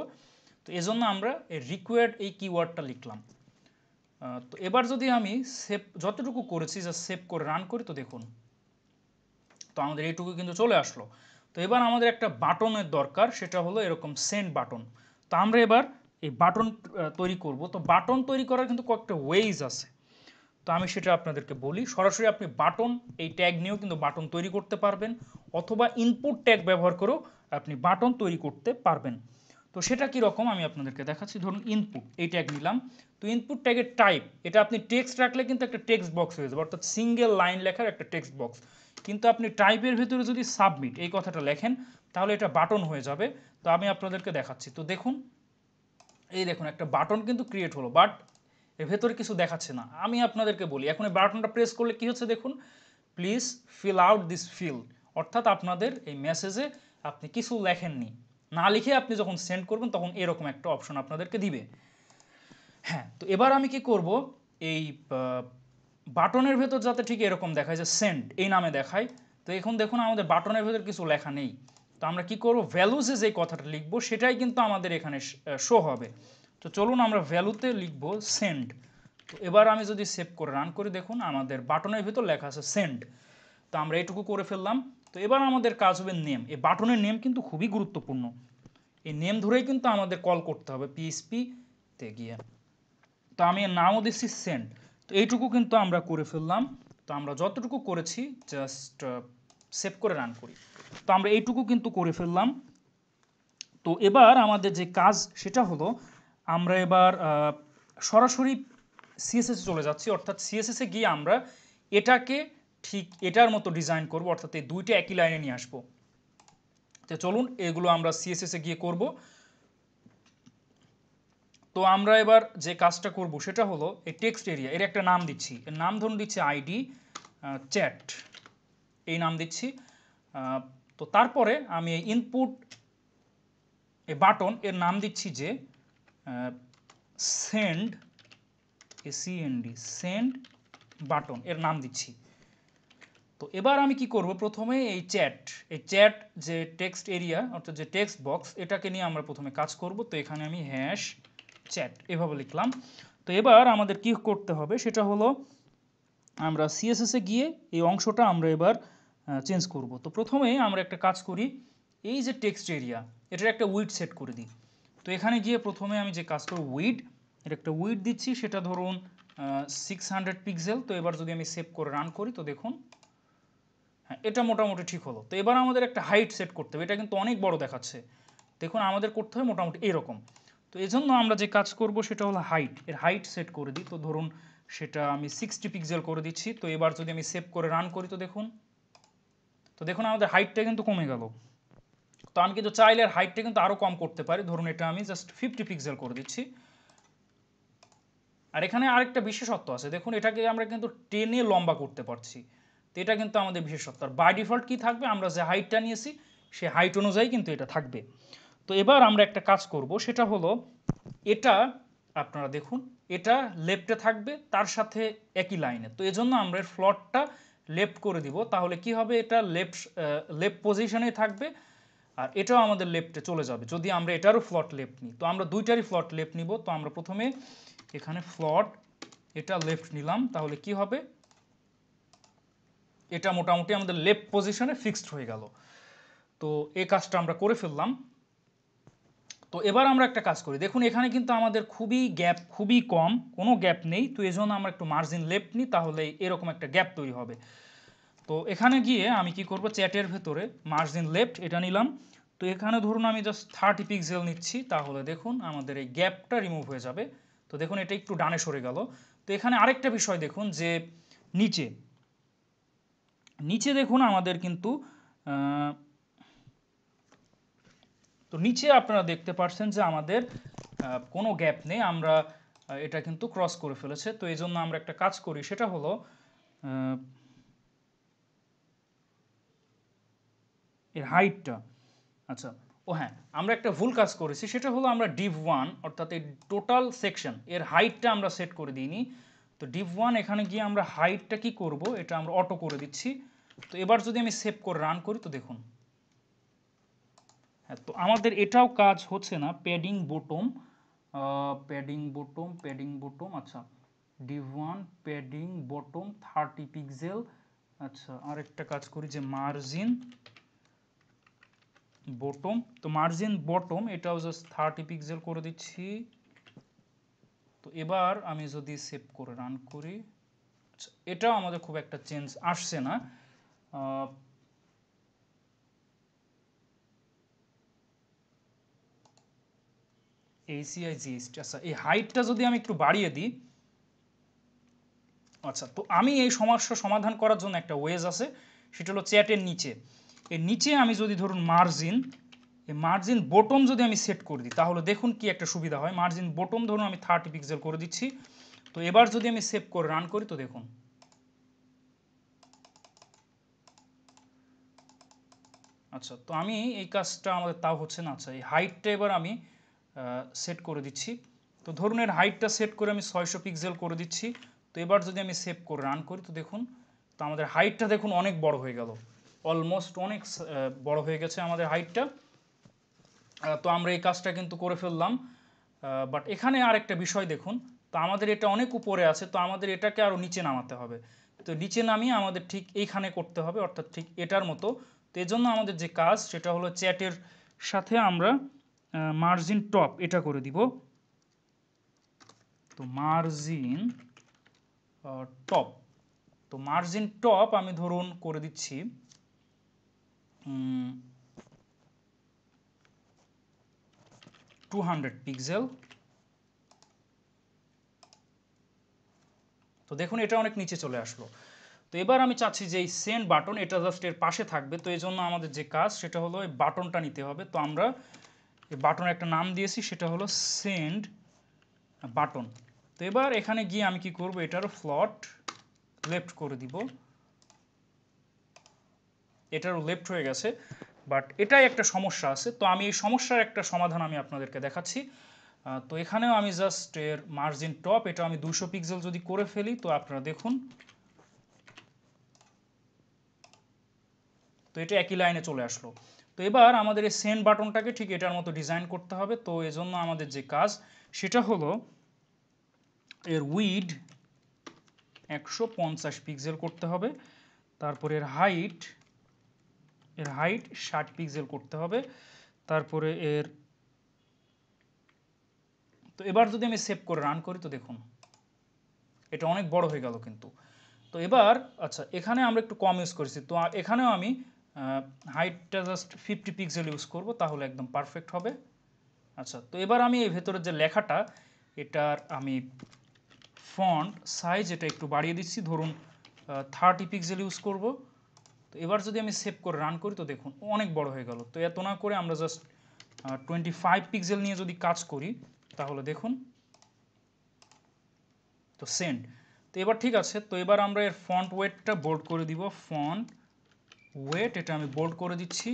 তো এই জন্য আমরা এই রিকোয়ার্ড এই কিওয়ার্ডটা লিখলাম তো এবার যদি আমি সেভ যতটুকু করেছি যা সেভ করে রান করি তো দেখুন তো আমাদের এইটুকু কিন্তু চলে আসলো তো এবার আমাদের একটা বাটনের দরকার সেটা হলো এরকম সেন্ট বাটন তো আমরা এবার এই বাটন তৈরি করব তো বাটন তৈরি করার কিন্তু কয়েকটা ওয়েজ আছে তো আমি সেটা আপনাদেরকে বলি সরাসরি আপনি বাটন এই ট্যাগ নিয়েও কিন্তু বাটন তৈরি করতে পারবেন অথবা ইনপুট ট্যাগ ব্যবহার করেও আপনি বাটন তৈরি করতে পারবেন তো সেটা কি রকম আমি আপনাদেরকে দেখাচ্ছি ধরুন ইনপুট এই ট্যাগ নিলাম তো ইনপুট ট্যাগের টাইপ এটা আপনি টেক্সট রাখলে কিন্তু একটা টেক্সট বক্স হয়ে যাবে অর্থাৎ সিঙ্গেল লাইন লেখার একটা টেক্সট বক্স কিন্তু আপনি টাইপের ভেতরে যদি সাবমিট এই কথাটা লেখেন তাহলে এটা বাটন হয়ে যাবে তো আমি আপনাদেরকে দেখাচ্ছি তো দেখুন এই দেখুন একটা বাটন কিন্তু ক্রিয়েট হলো বাট এর ভেতরে কিছু দেখাচ্ছে না আমি আপনাদেরকে বলি এখন এই বাটনটা প্রেস করলে কি হচ্ছে দেখুন please fill out this field অর্থাৎ আপনাদের এই মেসেজে আপনি কিছু লেখেননি না লিখে আপনি যখন সেন্ড করবেন তখন এরকম একটা অপশন আপনাদেরকে দিবে হ্যাঁ তো এবার আমি কি করব এই বাটনের ভেতর যাতে ঠিক এরকম দেখায় যে সেন্ট এই নামে দেখায় তো এখন দেখুন আমাদের বাটনের ভেতর কিছু লেখা নেই তো আমরা কি করব ভ্যালুজে যে কথাটা লিখবো সেটাই কিন্তু আমাদের এখানে শো হবে তো চলুন আমরা ভ্যালুতে লিখবো সেন্ট তো এবার আমি যদি সেভ করে রান করে দেখুন আমাদের বাটনের ভেতর লেখা আছে সেন্ট তো আমরা এইটুকু করে ফেললাম তো এবার আমাদের কাজ হবে নেম এই বাটনের নেম কিন্তু খুবই গুরুত্বপূর্ণ এই নেম ধরেই কিন্তু আমাদের কল করতে হবে পিএসপিতে গিয়ে তো আমি নামও দিচ্ছি সেন্ট এইটুকু কিন্তু আমরা করে ফেললাম তো আমরা যতটুকু করেছি জাস্ট সেভ uh, করে রান করি তো আমরা এইটুকু কিন্তু করে ফেললাম তো এবার আমাদের যে কাজ সেটা হলো আমরা এবার সরাসরি সিএসএস চলে যাচ্ছি অর্থাৎ সিএসএসে গিয়ে আমরা এটাকে ঠিক এটার মতো ডিজাইন করব অর্থাৎ এই দুইটা একই লাইনে নিয়ে আসবো তো চলুন এগুলো আমরা সিএসএসে গিয়ে করব তো আমরা এবার যে কাজটা করব সেটা হলো এই টেক্সট এরিয়া এর একটা নাম দিচ্ছি এর নাম ধরুন দিচ্ছি আইডি চ্যাট এই নাম দিচ্ছি তো তারপরে আমি এই ইনপুট এ বাটন এর নাম দিচ্ছি যে send A C N D send button এর নাম দিচ্ছি তো এবার আমি কি করব প্রথমে এই চ্যাট এই চ্যাট যে টেক্সট এরিয়া অর্থাৎ যে টেক্সট বক্স এটাকে নিয়ে আমরা প্রথমে কাজ করব তো এখানে আমি হ্যাশ চ্যাট এভাবে লিখলাম তো এবার আমাদের কি করতে হবে সেটা হলো আমরা সিএসএসে গিয়ে এই অংশটা আমরা এবার চেঞ্জ করব তো প্রথমে আমরা একটা কাজ করি এই যে টেক্সট এরিয়া এটার একটা উইড সেট করে দিই তো এখানে গিয়ে প্রথমে আমি যে কাজ করব উইড এটা একটা উইড দিচ্ছি সেটা ধরুন সিক্স হান্ড্রেড পিক্সেল তো এবার যদি আমি সেভ করে রান করি তো দেখুন হ্যাঁ এটা মোটামুটি ঠিক হলো তো এবার আমাদের একটা হাইট সেট করতে হবে এটা কিন্তু অনেক বড় দেখাচ্ছে দেখুন আমাদের করতে হবে মোটামুটি এরকম তো এজন্য আমরা যে কাজ করব সেটা হলো হাইট এর হাইট সেট করে দিই তো ধরুন সেটা আমি 60 পিক্সেল করে দিচ্ছি তো এবার যদি আমি সেভ করে রান করি তো দেখুন তো দেখুন আমাদের হাইটটা কিন্তু কমে গেল তো আমি কিন্তু চাইলে হাইটটা কিন্তু আরও কম করতে পারি ধরুন এটা আমি জাস্ট ফিফটি পিক্সেল করে দিচ্ছি আর এখানে আরেকটা বিশেষত্ব আছে দেখুন এটাকে আমরা কিন্তু টেনে লম্বা করতে পারছি তো এটা কিন্তু আমাদের বিশেষত্ব আর বাই ডিফল্ট কী থাকবে আমরা যে হাইটটা নিয়েছি সে হাইট অনুযায়ী কিন্তু এটা থাকবে তো এবার আমরা একটা কাজ করব সেটা হলো এটা আপনারা দেখুন এটা লেফটে থাকবে তার সাথে একই লাইনে তো এজন্য আমরা ফ্লটটা লেফট করে দিব তাহলে কি হবে এটা লেফট লেফট পজিশনে থাকবে আর এটাও আমাদের লেফটে চলে যাবে যদি আমরা এটারও ফ্লট লেফট নিই তো আমরা দুইটারই ফ্লট লেফট নিব তো আমরা প্রথমে এখানে ফ্লট এটা লেফট নিলাম তাহলে কি হবে এটা মোটামুটি আমাদের লেফট পজিশনে ফিক্সড হয়ে গেল তো এই কাজটা আমরা করে ফেললাম তো এবার আমরা একটা কাজ করি দেখুন এখানে কিন্তু আমাদের খুবই গ্যাপ খুবই কম কোনো গ্যাপ নেই তো এই জন্য আমরা একটু মার্জিন লেফট নিই তাহলে এরকম একটা গ্যাপ তৈরি হবে তো এখানে গিয়ে আমি কি করব চ্যাটের ভেতরে মার্জিন লেফট এটা নিলাম তো এখানে ধরুন আমি জাস্ট থার্টি পিক্সেল নিচ্ছি তাহলে দেখুন আমাদের এই গ্যাপটা রিমুভ হয়ে যাবে তো দেখুন এটা একটু ডানে সরে গেল তো এখানে আরেকটা বিষয় দেখুন যে নিচে নিচে দেখুন আমাদের কিন্তু তো নিচে আপনারা দেখতে পাচ্ছেন যে আমাদের কোনো গ্যাপ নেই আমরা এটা কিন্তু ক্রস করে ফেলেছে তো এই জন্য আমরা একটা কাজ করি সেটা হলো এর হাইটটা আচ্ছা ও হ্যাঁ আমরা একটা ভুল কাজ করেছি সেটা হলো আমরা ডিভ ওয়ান অর্থাৎ এই টোটাল সেকশন এর হাইটটা আমরা সেট করে দিইনি তো ডিভ ওয়ান এখানে গিয়ে আমরা হাইটটা কি করব এটা আমরা অটো করে দিচ্ছি তো এবার যদি আমি সেভ করে রান করি তো দেখুন তো আমাদের এটাও কাজ হচ্ছে না padding bottom padding bottom padding bottom আচ্ছা div one padding bottom thirty pixel আচ্ছা আরেকটা কাজ করি যে মার্জিন বটম তো মার্জিন বটম এটাও জাস্ট থার্টি পিক্সেল করে দিচ্ছি তো এবার আমি যদি সেভ করে রান করি আচ্ছা, এটাও আমাদের খুব একটা চেঞ্জ আসছে না এইসিআই আচ্ছা এই হাইটটা যদি আমি একটু বাড়িয়ে দিই আচ্ছা তো আমি এই সমস্যা সমাধান করার জন্য একটা ওয়েজ আছে সেটা হলো চ্যাটের নিচে এর নিচে আমি যদি ধরুন মার্জিন এই মার্জিন বটম যদি আমি সেট করে দিই তাহলে দেখুন কি একটা সুবিধা হয় মার্জিন বটম ধরুন আমি থার্টি পিক্সেল করে দিচ্ছি তো এবার যদি আমি সেভ করে রান করি তো দেখুন আচ্ছা তো আমি এই কাজটা আমাদের তাও হচ্ছে না আচ্ছা এই হাইটটা এবার আমি সেট করে দিচ্ছি তো ধরুন এর হাইটটা সেট করে আমি ছয়শো পিক্সেল করে দিচ্ছি তো এবার যদি আমি সেভ করে রান করি তো দেখুন তো আমাদের হাইটটা দেখুন অনেক বড় হয়ে গেল অলমোস্ট অনেক বড় হয়ে গেছে আমাদের হাইটটা তো আমরা এই কাজটা কিন্তু করে ফেললাম বাট এখানে আর একটা বিষয় দেখুন তো আমাদের এটা অনেক উপরে আছে তো আমাদের এটাকে আরও নিচে নামাতে হবে তো নিচে নামিয়ে আমাদের ঠিক এইখানে করতে হবে অর্থাৎ ঠিক এটার মতো তো এজন্য আমাদের যে কাজ সেটা হলো চ্যাটের সাথে আমরা মার্জিন টপ এটা করে দিব তো মার্জিন টপ তো মার্জিন টপ আমি ধরুন করে দিচ্ছি টু হান্ড্রেড পিক্সেল তো দেখুন এটা অনেক নিচে চলে আসলো তো এবার আমি চাচ্ছি যে এই সেন্ড বাটন এটা জাস্ট এর পাশে থাকবে তো এই জন্য আমাদের যে কাজ সেটা হলো এই বাটনটা নিতে হবে তো আমরা বাটন একটা নাম দিয়েছি সেটা হলো সেন্ড বাটন তো এবার এখানে গিয়ে আমি কি করব এটার ফ্লট লেফট করে দিব এটার লেফট হয়ে গেছে বাট এটাই একটা সমস্যা আছে তো আমি এই সমস্যার একটা সমাধান আমি আপনাদেরকে দেখাচ্ছি তো এখানেও আমি জাস্ট এর মার্জিন টপ এটা আমি দুশো পিক্সেল যদি করে ফেলি তো আপনারা দেখুন তো এটা একই লাইনে চলে আসলো এবার আমাদের এই সেন্ড বাটনটাকে ঠিক এটার মতো ডিজাইন করতে হবে তো এজন্য আমাদের যে কাজ সেটা হলো এর উইড একশো পঞ্চাশ পিক্সেল করতে হবে তারপর এর হাইট এর হাইট ষাট পিক্সেল করতে হবে তারপরে এর তো এবার যদি আমি সেভ করে রান করি তো দেখুন এটা অনেক বড় হয়ে গেল কিন্তু তো এবার আচ্ছা এখানে আমরা একটু কম ইউজ করেছি তো এখানেও আমি হাইটটা জাস্ট ফিফটি পিক্সেল ইউজ করব তাহলে একদম পারফেক্ট হবে আচ্ছা তো এবার আমি এই ভেতরের যে লেখাটা এটার আমি ফন্ট সাইজ এটা একটু বাড়িয়ে দিচ্ছি ধরুন থার্টি পিক্সেল ইউজ করব তো এবার যদি আমি সেভ করে রান করি তো দেখুন অনেক বড় হয়ে গেল তো এত না করে আমরা জাস্ট টোয়েন্টি ফাইভ পিক্সেল নিয়ে যদি কাজ করি তাহলে দেখুন তো সেন্ড তো এবার ঠিক আছে তো এবার আমরা এর ফন্ট ওয়েটটা বোল্ড করে দিব ফন্ট ওয়েট এটা আমি বোল্ড করে দিচ্ছি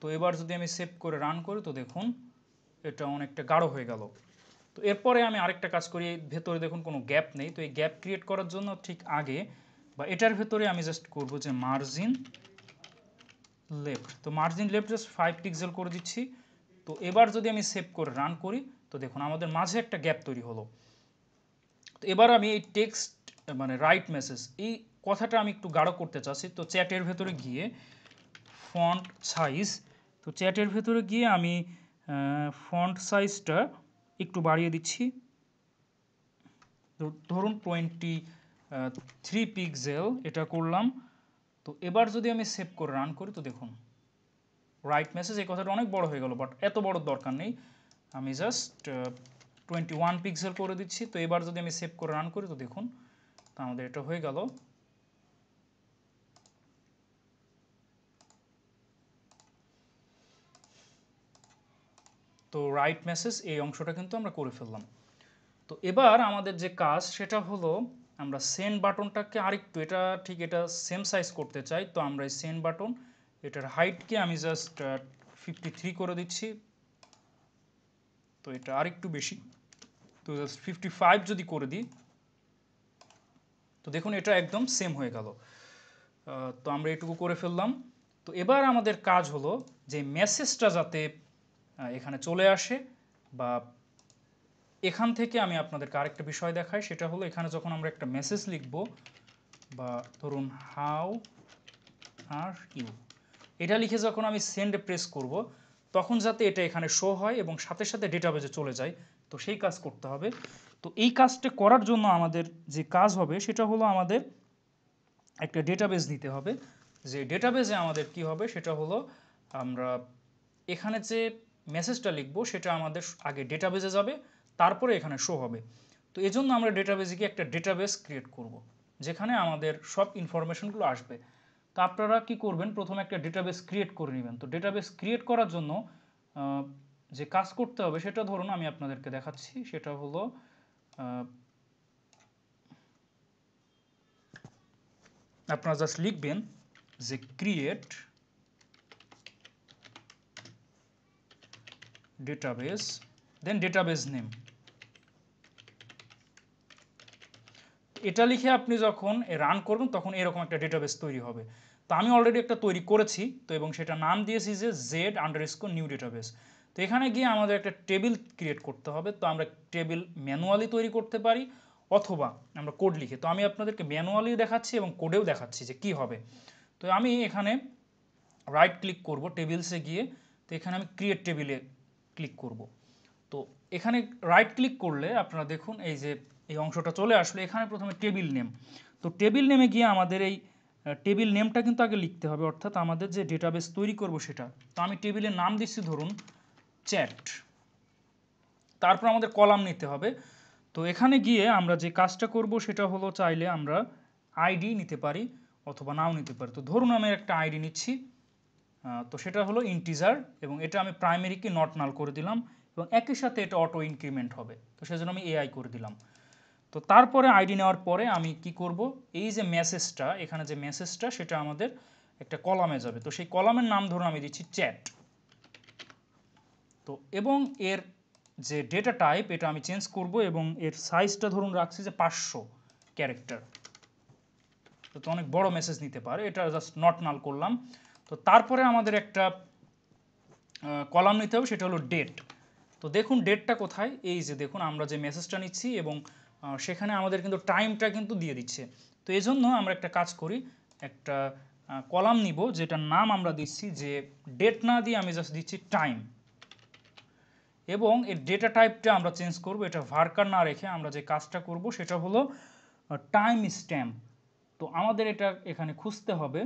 তো এবার যদি আমি সেভ করে রান করি তো দেখুন এটা অনেকটা গাঢ় হয়ে গেল তো এরপরে আমি আরেকটা কাজ করি ভেতরে দেখুন কোনো গ্যাপ নেই তো এই গ্যাপ ক্রিয়েট করার জন্য ঠিক আগে বা এটার ভেতরে আমি জাস্ট করব যে মার্জিন লেফট তো margin left just five pixel করে দিচ্ছি তো এবার যদি আমি সেভ করে রান করি তো দেখুন আমাদের মাঝে একটা গ্যাপ তৈরি হলো তো এবার আমি এই টেক্সট মানে রাইট মেসেজ এই কথাটা আমি একটু গাঢ় করতে চাচ্ছি তো চ্যাটের ভেতরে গিয়ে ফন্ট সাইজ তো চ্যাটের ভেতরে গিয়ে আমি ফন্ট সাইজটা একটু বাড়িয়ে দিচ্ছি ধরুন টোয়েন্টি থ্রি পিক্সেল এটা করলাম তো এবার যদি আমি সেভ করে রান করি তো দেখুন রাইট মেসেজ এই কথাটা অনেক বড় হয়ে গেল বাট এত বড় দরকার নেই আমি জাস্ট টোয়েন্টি ওয়ান পিক্সেল করে দিচ্ছি তো এবার যদি আমি সেভ করে রান করি তো দেখুন তো আমাদের এটা হয়ে গেল তো রাইট মেসেজ এই অংশটা কিন্তু আমরা করে ফেললাম তো এবার আমাদের যে কাজ সেটা হলো আমরা সেন্ড বাটনটাকে আরেকটু এটা ঠিক এটা সেম সাইজ করতে চাই তো আমরা এই সেন্ড বাটন এটার হাইটকে আমি জাস্ট ফিফটি থ্রি করে দিচ্ছি তো এটা আরেকটু বেশি তো জাস্ট ফিফটি ফাইভ যদি করে দিই তো দেখুন এটা একদম সেম হয়ে গেল তো আমরা এটুকু করে ফেললাম তো এবার আমাদের কাজ হলো যে মেসেজটা যাতে এখানে চলে আসে বা এখান থেকে আমি আপনাদেরকে আরেকটা বিষয় দেখাই সেটা হলো এখানে যখন আমরা একটা মেসেজ লিখব বা ধরুন হাউ আর ইউ এটা লিখে যখন আমি সেন্ড প্রেস করব তখন যাতে এটা এখানে শো হয় এবং সাথে সাথে ডেটাবেজে চলে যায় তো সেই কাজ করতে হবে তো এই কাজটা করার জন্য আমাদের যে কাজ হবে সেটা হলো আমাদের একটা ডেটাবেজ নিতে হবে যে ডেটাবেজে আমাদের কি হবে সেটা হলো আমরা এখানে যে মেসেজটা লিখব সেটা আমাদের আগে ডেটাবেজে যাবে তারপরে এখানে শো হবে তো এই জন্য আমরা ডেটাবেজে গিয়ে একটা ডেটাবেস ক্রিয়েট করব। যেখানে আমাদের সব ইনফরমেশনগুলো আসবে তো আপনারা কি করবেন প্রথমে একটা ডেটাবেস ক্রিয়েট করে নেবেন তো ডেটাবেস ক্রিয়েট করার জন্য যে কাজ করতে হবে সেটা ধরুন আমি আপনাদেরকে দেখাচ্ছি সেটা হলো আপনারা জাস্ট লিখবেন যে create database then database name এটা লিখে আপনি যখন রান করবেন তখন এরকম একটা ডেটাবেস তৈরি হবে তো আমি অলরেডি একটা তৈরি করেছি তো এবং সেটা নাম দিয়েছি যে জেড আন্ডার নিউ ডেটাবেস তো এখানে গিয়ে আমাদের একটা টেবিল ক্রিয়েট করতে হবে তো আমরা টেবিল ম্যানুয়ালি তৈরি করতে পারি অথবা আমরা কোড লিখে তো আমি আপনাদেরকে ম্যানুয়ালি দেখাচ্ছি এবং কোডেও দেখাচ্ছি যে কি হবে তো আমি এখানে রাইট ক্লিক করব টেবিলসে গিয়ে তো এখানে আমি ক্রিয়েট টেবিলে ক্লিক করব তো এখানে রাইট ক্লিক করলে আপনারা দেখুন এই যে এই অংশটা চলে আসলে এখানে প্রথমে টেবিল নেম তো টেবিল নেমে গিয়ে আমাদের এই টেবিল নেমটা কিন্তু আগে লিখতে হবে অর্থাৎ আমাদের যে ডেটাবেস তৈরি করব সেটা তো আমি টেবিলের নাম দিচ্ছি ধরুন চ্যাট তারপর আমাদের কলাম নিতে হবে তো এখানে গিয়ে আমরা যে কাজটা করব সেটা হলো চাইলে আমরা আইডি নিতে পারি অথবা নাও নিতে পারি তো ধরুন আমি একটা আইডি নিচ্ছি তো সেটা হলো ইন্টিজার এবং এটা আমি প্রাইমারিকে নট নাল করে দিলাম এবং একই সাথে এটা অটো ইনক্রিমেন্ট হবে তো সেজন্য আমি এআই করে দিলাম তো তারপরে আইডি নেওয়ার পরে আমি কি করব এই যে মেসেজটা এখানে যে মেসেজটা সেটা আমাদের একটা কলামে যাবে তো সেই কলামের নাম ধরুন আমি দিচ্ছি চ্যাট তো এবং এর যে ডেটা টাইপ এটা আমি চেঞ্জ করব এবং এর সাইজটা ধরুন রাখছি যে পাঁচশো ক্যারেক্টার তো অনেক বড় মেসেজ নিতে পারে এটা জাস্ট নট নাল করলাম তো তারপরে আমাদের একটা কলাম নিতে হবে সেটা হলো ডেট তো দেখুন ডেটটা কোথায় এই যে দেখুন আমরা যে মেসেজটা নিচ্ছি এবং সেখানে আমাদের কিন্তু টাইমটা কিন্তু দিয়ে দিচ্ছে তো এই জন্য আমরা একটা কাজ করি একটা কলাম নিব যেটার নাম আমরা দিচ্ছি যে ডেট না দিয়ে আমি জাস্ট দিচ্ছি টাইম এবং এর ডেটা টাইপটা আমরা চেঞ্জ করব এটা ভার্কার না রেখে আমরা যে কাজটা করব সেটা হলো টাইম স্ট্যাম্প তো আমাদের এটা এখানে খুঁজতে হবে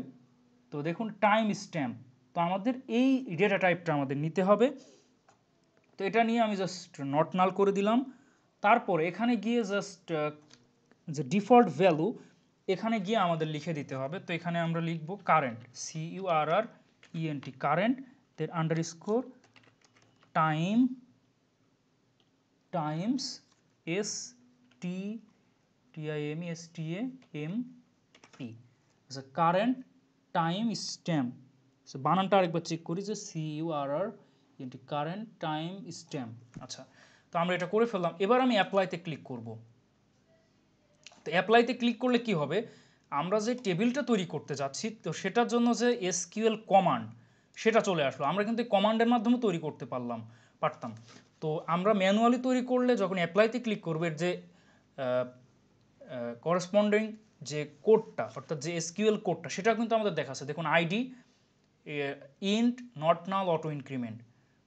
তো দেখুন টাইম স্ট্যাম্প তো আমাদের এই ডেটা টাইপটা আমাদের নিতে হবে তো এটা নিয়ে আমি জাস্ট নট নাল করে দিলাম তারপর এখানে গিয়ে জাস্ট যে ডিফল্ট ভ্যালু এখানে গিয়ে আমাদের লিখে দিতে হবে তো এখানে আমরা লিখব current C U R R E N T current দের underscore time times S T T I M S T M P আচ্ছা কারেন্ট টাইম স্ট্যাম্প সো বানানটা আরেকবার চেক করি যে C R R current timestamp আচ্ছা তো আমরা এটা করে ফেললাম এবার আমি অ্যাপ্লাইতে ক্লিক করব তো অ্যাপ্লাইতে ক্লিক করলে কি হবে আমরা যে টেবিলটা তৈরি করতে যাচ্ছি তো সেটার জন্য যে এসকিউএল কমান্ড সেটা চলে আসলো আমরা কিন্তু কমান্ডের মাধ্যমে তৈরি করতে পারলাম পারতাম তো আমরা ম্যানুয়ালি তৈরি করলে যখন অ্যাপ্লাইতে ক্লিক করবে যে করসপন্ডিং যে কোডটা অর্থাৎ যে এসকিউএল কোডটা সেটা কিন্তু আমাদের দেখাচ্ছে দেখুন ID int not null auto increment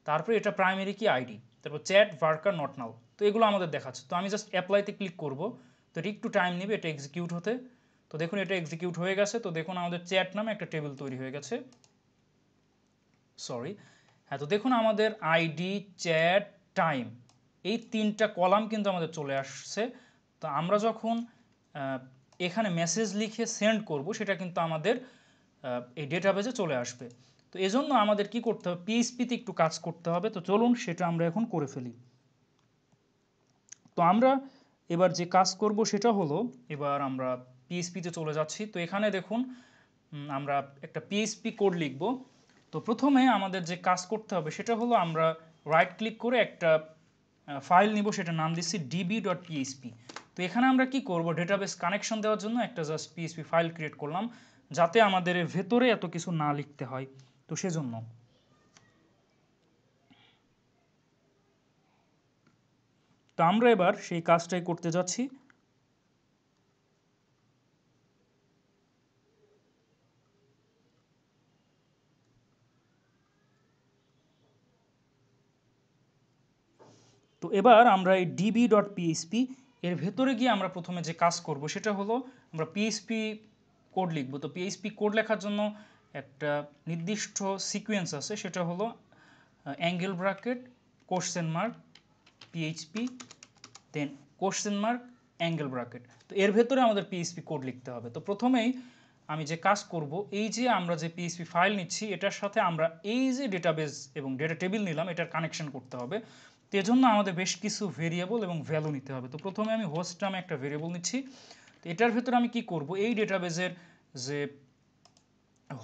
তারপরে এটা প্রাইমারি কি আইডি তারপর চ্যাট ভার্কার নট নাল তো এগুলো আমাদের দেখাচ্ছে তো আমি জাস্ট অ্যাপ্লাইতে ক্লিক করব তো এটা একটু টাইম নেবে এটা এক্সিকিউট হতে তো দেখুন এটা এক্সিকিউট হয়ে গেছে তো দেখুন আমাদের চ্যাট নামে একটা টেবিল তৈরি হয়ে গেছে সরি হ্যাঁ তো দেখুন আমাদের আইডি চ্যাট টাইম এই তিনটা কলাম কিন্তু আমাদের চলে আসছে তো আমরা যখন এখানে মেসেজ লিখে সেন্ড করব সেটা কিন্তু আমাদের এই ডেটাবেজে চলে আসবে তো এজন্য আমাদের কি করতে হবে পিএইচপিতে একটু কাজ করতে হবে তো চলুন সেটা আমরা এখন করে ফেলি তো আমরা এবার যে কাজ করব সেটা হলো এবার আমরা পিএইচপিতে চলে যাচ্ছি তো এখানে দেখুন আমরা একটা পিএইচপি কোড লিখব তো প্রথমে আমাদের যে কাজ করতে হবে সেটা হলো আমরা রাইট ক্লিক করে একটা ফাইল নিব সেটা নাম দিচ্ছি ডিবি ডট পিএসপি তো এখানে আমরা কি করব ডেটাবেস কানেকশন দেওয়ার জন্য একটা জাস্ট পিএসপি ফাইল ক্রিয়েট করলাম যাতে আমাদের ভেতরে এত কিছু না লিখতে হয় তো সেজন্য তো আমরা এবার সেই কাজটাই করতে যাচ্ছি তো এবার আমরা এই ডিবি ডট পিএসপি এর ভেতরে গিয়ে আমরা প্রথমে যে কাজ করব সেটা হলো আমরা পিএইচপি কোড লিখব তো পিএইচপি কোড লেখার জন্য একটা নির্দিষ্ট সিকোয়েন্স আছে সেটা হলো angle bracket question mark PHP then question mark angle bracket তো এর ভেতরে আমাদের পিএইচপি কোড লিখতে হবে তো প্রথমেই আমি যে কাজ করব এই যে আমরা যে পিএইচপি ফাইল নিচ্ছি এটার সাথে আমরা এই যে ডেটাবেস এবং ডেটা টেবিল নিলাম এটার কানেকশন করতে হবে তো এজন্য আমাদের বেশ কিছু ভেরিয়েবল এবং ভ্যালু নিতে হবে তো প্রথমে আমি হোস্ট নামে একটা ভেরিয়েবল নিচ্ছি তো এটার ভেতরে আমি কি করব এই ডেটাবেজের যে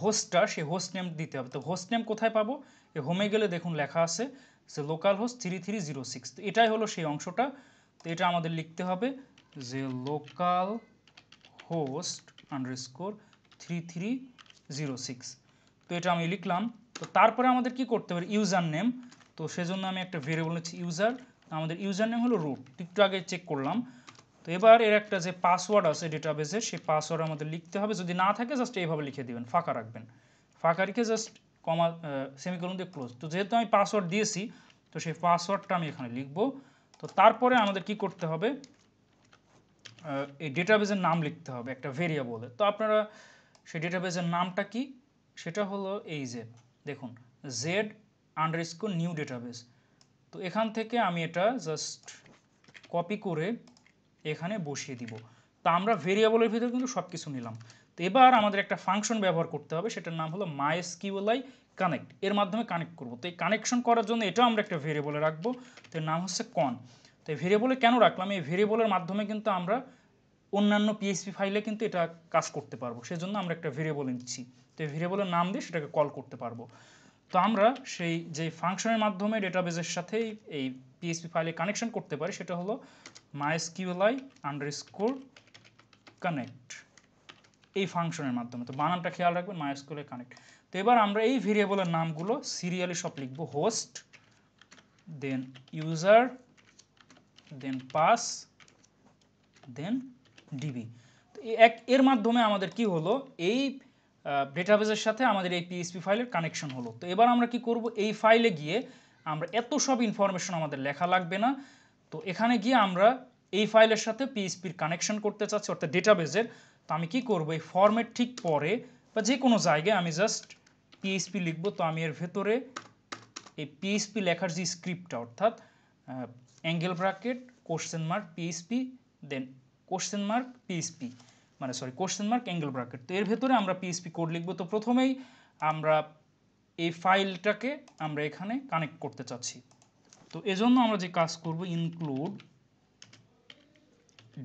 হোস্টটা সেই হোস্ট নেম দিতে হবে তো হোস্ট নেম কোথায় পাবো এ হোমে গেলে দেখুন লেখা আছে যে local host three three zero six তো এটাই হলো সেই অংশটা তো এটা আমাদের লিখতে হবে যে local host underscore three three zero six তো এটা আমি লিখলাম তো তারপরে আমাদের কি করতে হবে ইউজার নেম তো সেজন্য আমি একটা ভেরিয়েবল নিচ্ছি ইউজার আমাদের ইউজার নেম হলো রুট একটু আগে চেক করলাম তো এবার এর একটা যে পাসওয়ার্ড আছে ডেটাবেসে সেই পাসওয়ার্ড আমাদের লিখতে হবে যদি না থাকে জাস্ট এইভাবে লিখে দেবেন ফাঁকা রাখবেন ফাঁকা রেখে জাস্ট কমা সেমিকলন দিয়ে ক্লোজ তো যেহেতু আমি পাসওয়ার্ড দিয়েছি তো সেই পাসওয়ার্ডটা আমি এখানে লিখব তো তারপরে আমাদের কি করতে হবে এই ডেটাবেজের নাম লিখতে হবে একটা ভেরিয়েবলে তো আপনারা সেই ডেটাবেজের নামটা কি সেটা হলো এই যে দেখুন জেড আন্ডারস্কোর নিউ ডেটাবেস তো এখান থেকে আমি এটা জাস্ট কপি করে এখানে বসিয়ে দিব তো আমরা ভেরিয়েবলের ভিতরে কিন্তু সব কিছু নিলাম তো এবার আমাদের একটা ফাংশন ব্যবহার করতে হবে সেটার নাম হলো মাইএসকিউএলআই কানেক্ট এর মাধ্যমে কানেক্ট করব তো এই কানেকশন করার জন্য এটাও আমরা একটা ভেরিয়েবলে রাখবো তো নাম হচ্ছে কন তো এই ভেরিয়েবলে কেন রাখলাম এই ভেরিয়েবলের মাধ্যমে কিন্তু আমরা অন্যান্য পিএসপি ফাইলে কিন্তু এটা কাজ করতে পারবো সেজন্য আমরা একটা ভেরিয়েবল নিচ্ছি তো এই ভেরিয়েবলের নাম দিয়ে সেটাকে কল করতে পারবো তো আমরা সেই যে ফাংশনের মাধ্যমে ডেটাবেজের সাথেই এই পিএসপি ফাইলে কানেকশন করতে পারি সেটা হলো মাইএসকিউএলআই আন্ডার স্কোর কানেক্ট এই ফাংশনের মাধ্যমে তো বানানটা খেয়াল রাখবেন মাইএসকিউএলআই কানেক্ট তো এবার আমরা এই ভেরিয়েবলের নামগুলো সিরিয়ালি সব লিখব host then user then pass then DB এক এর মাধ্যমে আমাদের কি হলো এই ডেটাবেজের সাথে আমাদের এই পিএসপি ফাইলের কানেকশন হলো তো এবার আমরা কি করব এই ফাইলে গিয়ে আমরা এত সব ইনফরমেশন আমাদের লেখা লাগবে না তো এখানে গিয়ে আমরা এই ফাইলের সাথে পিএসপির কানেকশন করতে চাচ্ছি অর্থাৎ ডেটাবেজের তো আমি কি করব এই ফর্মের ঠিক পরে বা যে কোনো জায়গায় আমি জাস্ট পিএসপি লিখব তো আমি এর ভেতরে এই পিএসপি লেখার যে স্ক্রিপ্টটা অর্থাৎ angle bracket question mark PHP then question mark PHP মানে sorry question mark angle bracket তো এর ভেতরে আমরা পিএসপি কোড লিখব তো প্রথমেই আমরা এই ফাইলটাকে আমরা এখানে কানেক্ট করতে চাচ্ছি তো এজন্য আমরা যে কাজ করব ইনক্লুড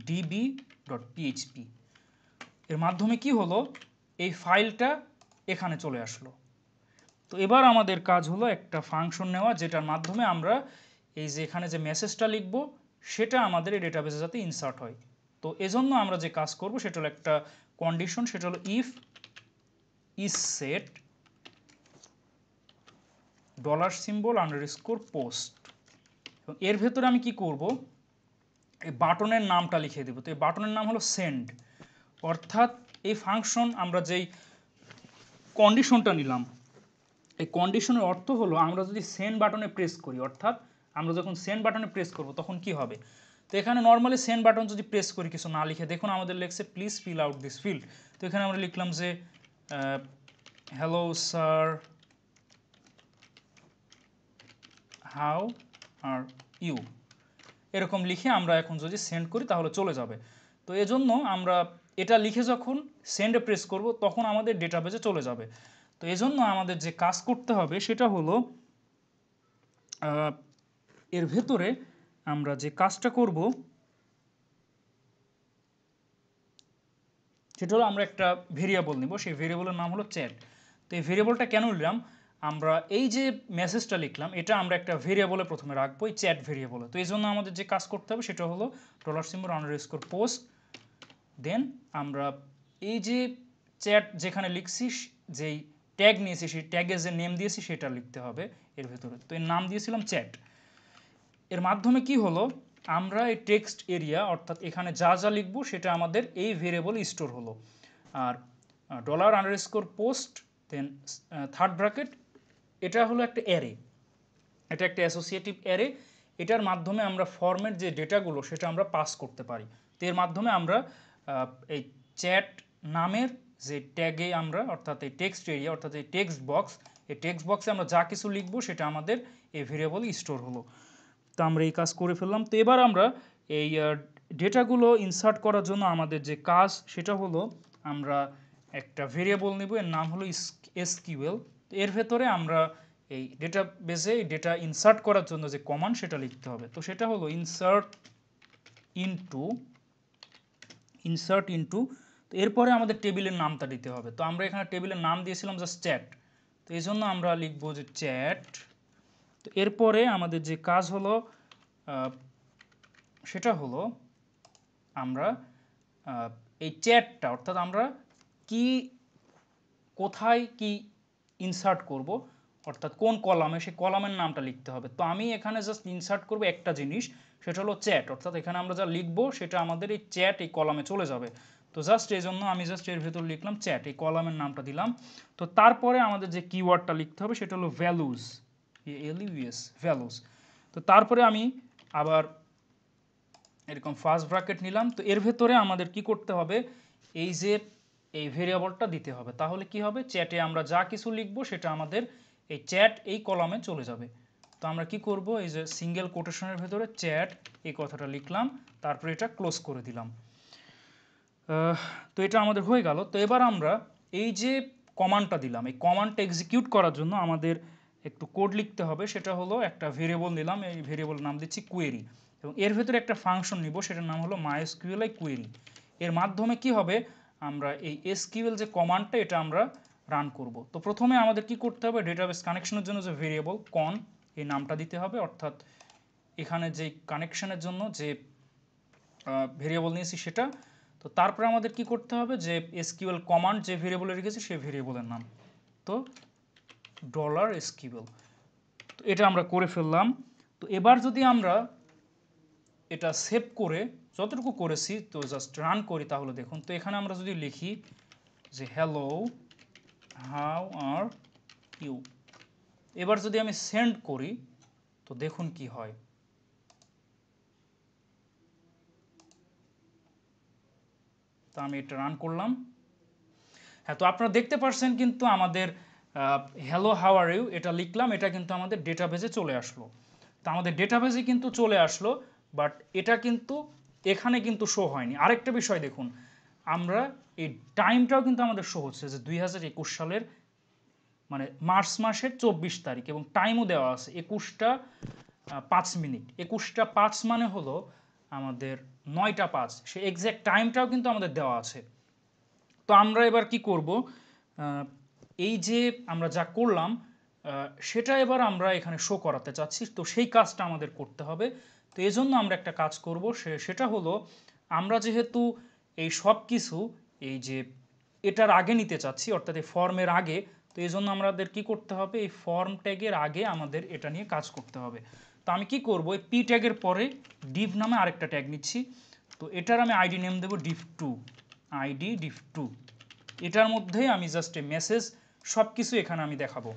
ডিবি ডট পিএইচপি এর মাধ্যমে কি হলো এই ফাইলটা এখানে চলে আসলো তো এবার আমাদের কাজ হলো একটা ফাংশন নেওয়া যেটার মাধ্যমে আমরা এই যে এখানে যে মেসেজটা লিখব সেটা আমাদের এই ডেটাবেসে যাতে ইনসার্ট হয় তো এজন্য আমরা যে কাজ করব সেটা হলো একটা কন্ডিশন সেটা হলো if is set dollar symbol underscore post এবং এর ভেতরে আমি কি করব এই বাটনের নামটা লিখে দেব তো এই বাটনের নাম হলো সেন্ড অর্থাৎ এই ফাংশন আমরা যেই কন্ডিশনটা নিলাম এই কন্ডিশনের অর্থ হলো আমরা যদি সেন্ড বাটনে প্রেস করি অর্থাৎ আমরা যখন সেন্ড বাটনে প্রেস করব তখন কি হবে তো এখানে নর্মালি সেন্ড বাটন যদি প্রেস করি কিছু না লিখে দেখুন আমাদের লেখছে please fill out this field তো এখানে আমরা লিখলাম যে hello sir how are you এরকম লিখে আমরা এখন যদি সেন্ড করি তাহলে চলে যাবে তো এজন্য আমরা এটা লিখে যখন সেন্ডে প্রেস করব তখন আমাদের ডেটাবেজে চলে যাবে তো এজন্য আমাদের যে কাজ করতে হবে সেটা হলো এর ভেতরে আমরা যে কাজটা করব সেটা হলো আমরা একটা ভেরিয়েবল নিব সেই ভেরিয়েবলের নাম হলো চ্যাট তো এই ভেরিয়েবলটা কেন নিলাম আমরা এই যে মেসেজটা লিখলাম এটা আমরা একটা ভেরিয়েবলে প্রথমে রাখবো এই চ্যাট ভেরিয়েবলে তো এই জন্য আমাদের যে কাজ করতে হবে সেটা হলো dollar symbol underscore post then আমরা এই যে চ্যাট যেখানে লিখছি যেই ট্যাগ নিয়েছি সেই ট্যাগে যে নেম দিয়েছি সেটা লিখতে হবে এর ভেতরে তো এর নাম দিয়েছিলাম চ্যাট এর মাধ্যমে কি হলো আমরা এই টেক্সট এরিয়া অর্থাৎ এখানে যা যা লিখব সেটা আমাদের এই ভেরিয়েবল স্টোর হলো আর dollar underscore post then third bracket এটা হলো একটা অ্যারে এটা একটা অ্যাসোসিয়েটিভ অ্যারে এটার মাধ্যমে আমরা ফর্মের যে ডেটাগুলো সেটা আমরা পাস করতে পারি তো এর মাধ্যমে আমরা এই চ্যাট নামের যে ট্যাগে আমরা অর্থাৎ এই টেক্সট এরিয়া অর্থাৎ এই টেক্সট বক্স এই টেক্সট বক্সে আমরা যা কিছু লিখবো সেটা আমাদের এই ভেরিয়েবল স্টোর হলো তো আমরা এই কাজ করে ফেললাম তো এবার আমরা এই ডেটাগুলো ইনসার্ট করার জন্য আমাদের যে কাজ সেটা হলো আমরা একটা ভেরিয়েবল নেব এর নাম হলো এসকিউএল এর ভেতরে আমরা এই ডেটা বেসে ডেটা ইনসার্ট করার জন্য যে কমান্ড সেটা লিখতে হবে তো সেটা হলো ইনসার্ট ইনটু ইনসার্ট ইনটু তো এরপরে আমাদের টেবিলের নামটা দিতে হবে তো আমরা এখানে টেবিলের নাম দিয়েছিলাম জাস্ট চ্যাট তো এই জন্য আমরা লিখবো যে চ্যাট তো এরপরে আমাদের যে কাজ হলো সেটা হলো আমরা এই চ্যাটটা অর্থাৎ আমরা কি কোথায় কি ইনসার্ট করব অর্থাৎ কোন কলামে সে কলামের নামটা লিখতে হবে তো আমি এখানে জাস্ট ইনসার্ট করব একটা জিনিস সেটা হলো চ্যাট অর্থাৎ এখানে আমরা যা লিখবো সেটা আমাদের এই চ্যাট এই কলামে চলে যাবে তো জাস্ট এই জন্য আমি জাস্ট এর ভেতর লিখলাম চ্যাট এই কলামের নামটা দিলাম তো তারপরে আমাদের যে কিওয়ার্ডটা লিখতে হবে সেটা হলো ভ্যালুস এল ইউএস ভ্যালুস তো তারপরে আমি আবার এরকম ফার্স্ট ব্র্যাকেট নিলাম তো এর ভেতরে আমাদের কি করতে হবে এই যে এই ভেরিয়েবলটা দিতে হবে তাহলে কি হবে চ্যাটে আমরা যা কিছু লিখব সেটা আমাদের এই চ্যাট এই কলামে চলে যাবে তো আমরা কি করব এই যে সিঙ্গেল কোটেশনের ভেতরে চ্যাট এই কথাটা লিখলাম তারপরে এটা ক্লোজ করে দিলাম তো এটা আমাদের হয়ে গেল তো এবার আমরা এই যে কমান্ডটা দিলাম এই কমান্ডটা এক্সিকিউট করার জন্য আমাদের একটু কোড লিখতে হবে সেটা হলো একটা ভেরিয়েবল নিলাম এই ভেরিয়েবল নাম দিচ্ছি কোয়েরি এবং এর ভেতরে একটা ফাংশন নিব সেটার নাম হলো আই কোয়েরি এর মাধ্যমে কি হবে আমরা এই এসকিউএল যে কমান্ডটা এটা আমরা রান করব তো প্রথমে আমাদের কি করতে হবে ডেটাবেস কানেকশনের জন্য যে ভেরিয়েবল কন এই নামটা দিতে হবে অর্থাৎ এখানে যে কানেকশনের জন্য যে ভেরিয়েবল নিয়েছি সেটা তো তারপরে আমাদের কি করতে হবে যে এসকিউএল কমান্ড যে ভেরিয়েবলে রেখেছি সেই ভেরিয়েবলের নাম তো ডলার স্কিবল তো এটা আমরা করে ফেললাম তো এবার যদি আমরা এটা সেভ করে যতটুকু করেছি তো জাস্ট রান করি তাহলে দেখুন তো এখানে আমরা যদি লিখি যে হ্যালো হাউ আর ইউ এবার যদি আমি সেন্ড করি তো দেখুন কি হয় তা আমি এটা রান করলাম হ্যাঁ তো আপনারা দেখতে পারছেন কিন্তু আমাদের হ্যালো হাওয়ার ইউ এটা লিখলাম এটা কিন্তু আমাদের ডেটাবেজে চলে আসলো তো আমাদের ডেটাবেজে কিন্তু চলে আসলো বাট এটা কিন্তু এখানে কিন্তু শো হয়নি আরেকটা বিষয় দেখুন আমরা এই টাইমটাও কিন্তু আমাদের শো হচ্ছে যে দুই সালের মানে মার্চ মাসের চব্বিশ তারিখ এবং টাইমও দেওয়া আছে একুশটা পাঁচ মিনিট একুশটা পাঁচ মানে হলো আমাদের নয়টা পাঁচ সে এক্স্যাক্ট টাইমটাও কিন্তু আমাদের দেওয়া আছে তো আমরা এবার কি করব এই যে আমরা যা করলাম সেটা এবার আমরা এখানে শো করাতে চাচ্ছি তো সেই কাজটা আমাদের করতে হবে তো এই জন্য আমরা একটা কাজ করব সে সেটা হলো আমরা যেহেতু এই সব কিছু এই যে এটার আগে নিতে চাচ্ছি অর্থাৎ এই ফর্মের আগে তো এই জন্য আমাদের কি করতে হবে এই ফর্ম ট্যাগের আগে আমাদের এটা নিয়ে কাজ করতে হবে তো আমি কি করব এই পি ট্যাগের পরে ডিভ নামে আরেকটা ট্যাগ নিচ্ছি তো এটার আমি আইডি নেম দেবো div two ID div two এটার মধ্যে আমি জাস্ট এ মেসেজ সব কিছু এখানে আমি দেখাবো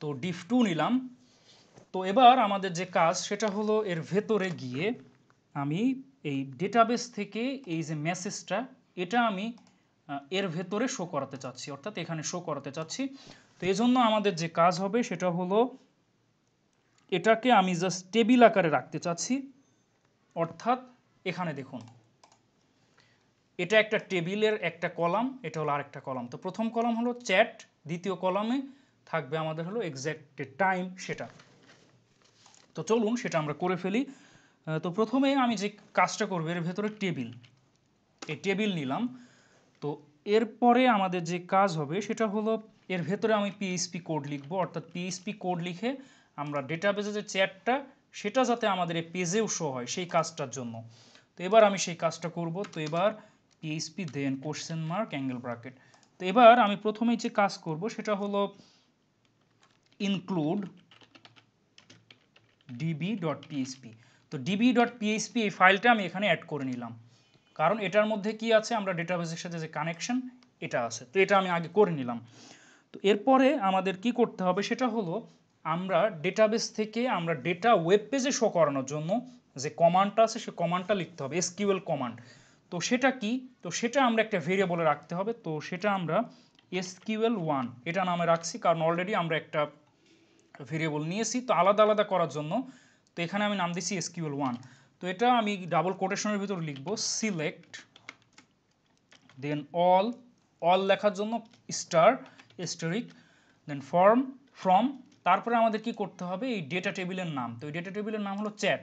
তো ডিফ টু নিলাম তো এবার আমাদের যে কাজ সেটা হলো এর ভেতরে গিয়ে আমি এই ডেটাবেস থেকে এই যে মেসেজটা এটা আমি এর ভেতরে শো করাতে চাচ্ছি অর্থাৎ এখানে শো করাতে চাচ্ছি তো এই জন্য আমাদের যে কাজ হবে সেটা হলো এটাকে আমি জাস্ট টেবিল আকারে রাখতে চাচ্ছি অর্থাৎ এখানে দেখুন এটা একটা টেবিলের একটা কলাম এটা হলো আরেকটা কলাম তো প্রথম কলাম হলো চ্যাট দ্বিতীয় কলামে থাকবে আমাদের হলো এক্স্যাক্ট টাইম সেটা তো চলুন সেটা আমরা করে ফেলি তো প্রথমে আমি যে কাজটা করবো এর ভেতরে টেবিল এই টেবিল নিলাম তো এরপরে আমাদের যে কাজ হবে সেটা হলো এর ভেতরে আমি পিএইচপি কোড লিখবো অর্থাৎ পিএইচপি কোড লিখে আমরা ডেটাবেজে যে চ্যাটটা সেটা যাতে আমাদের এই পেজেও শো হয় সেই কাজটার জন্য তো এবার আমি সেই কাজটা করব তো এবার PHP then question mark angle bracket তো এবার আমি প্রথমেই যে কাজ করব সেটা হলো ইনক্লুড ডিবি ডট পিএইচপি তো ডিবি ডট পিএইচপি এই ফাইলটা আমি এখানে অ্যাড করে নিলাম কারণ এটার মধ্যে কি আছে আমরা ডেটাবেসের সাথে যে কানেকশন এটা আছে তো এটা আমি আগে করে নিলাম তো এরপরে আমাদের কি করতে হবে সেটা হলো আমরা ডেটাবেস থেকে আমরা ডেটা ওয়েব পেজে শো করানোর জন্য যে কমান্ডটা আছে সে কমান্ডটা লিখতে হবে এসকিউএল কমান্ড তো সেটা কি তো সেটা আমরা একটা ভেরিয়েবলে রাখতে হবে তো সেটা আমরা এসকিউএল ওয়ান এটা নামে রাখছি কারণ অলরেডি আমরা একটা ভেরিয়েবল নিয়েছি তো আলাদা আলাদা করার জন্য তো এখানে আমি নাম দিছি এসকিউএল ওয়ান তো এটা আমি ডাবল কোটেশনের ভিতর লিখব সিলেক্ট দেন অল অল লেখার জন্য star asterisk then from from তারপরে আমাদের কি করতে হবে এই ডেটা টেবিলের নাম তো এই ডেটা টেবিলের নাম হলো চ্যাট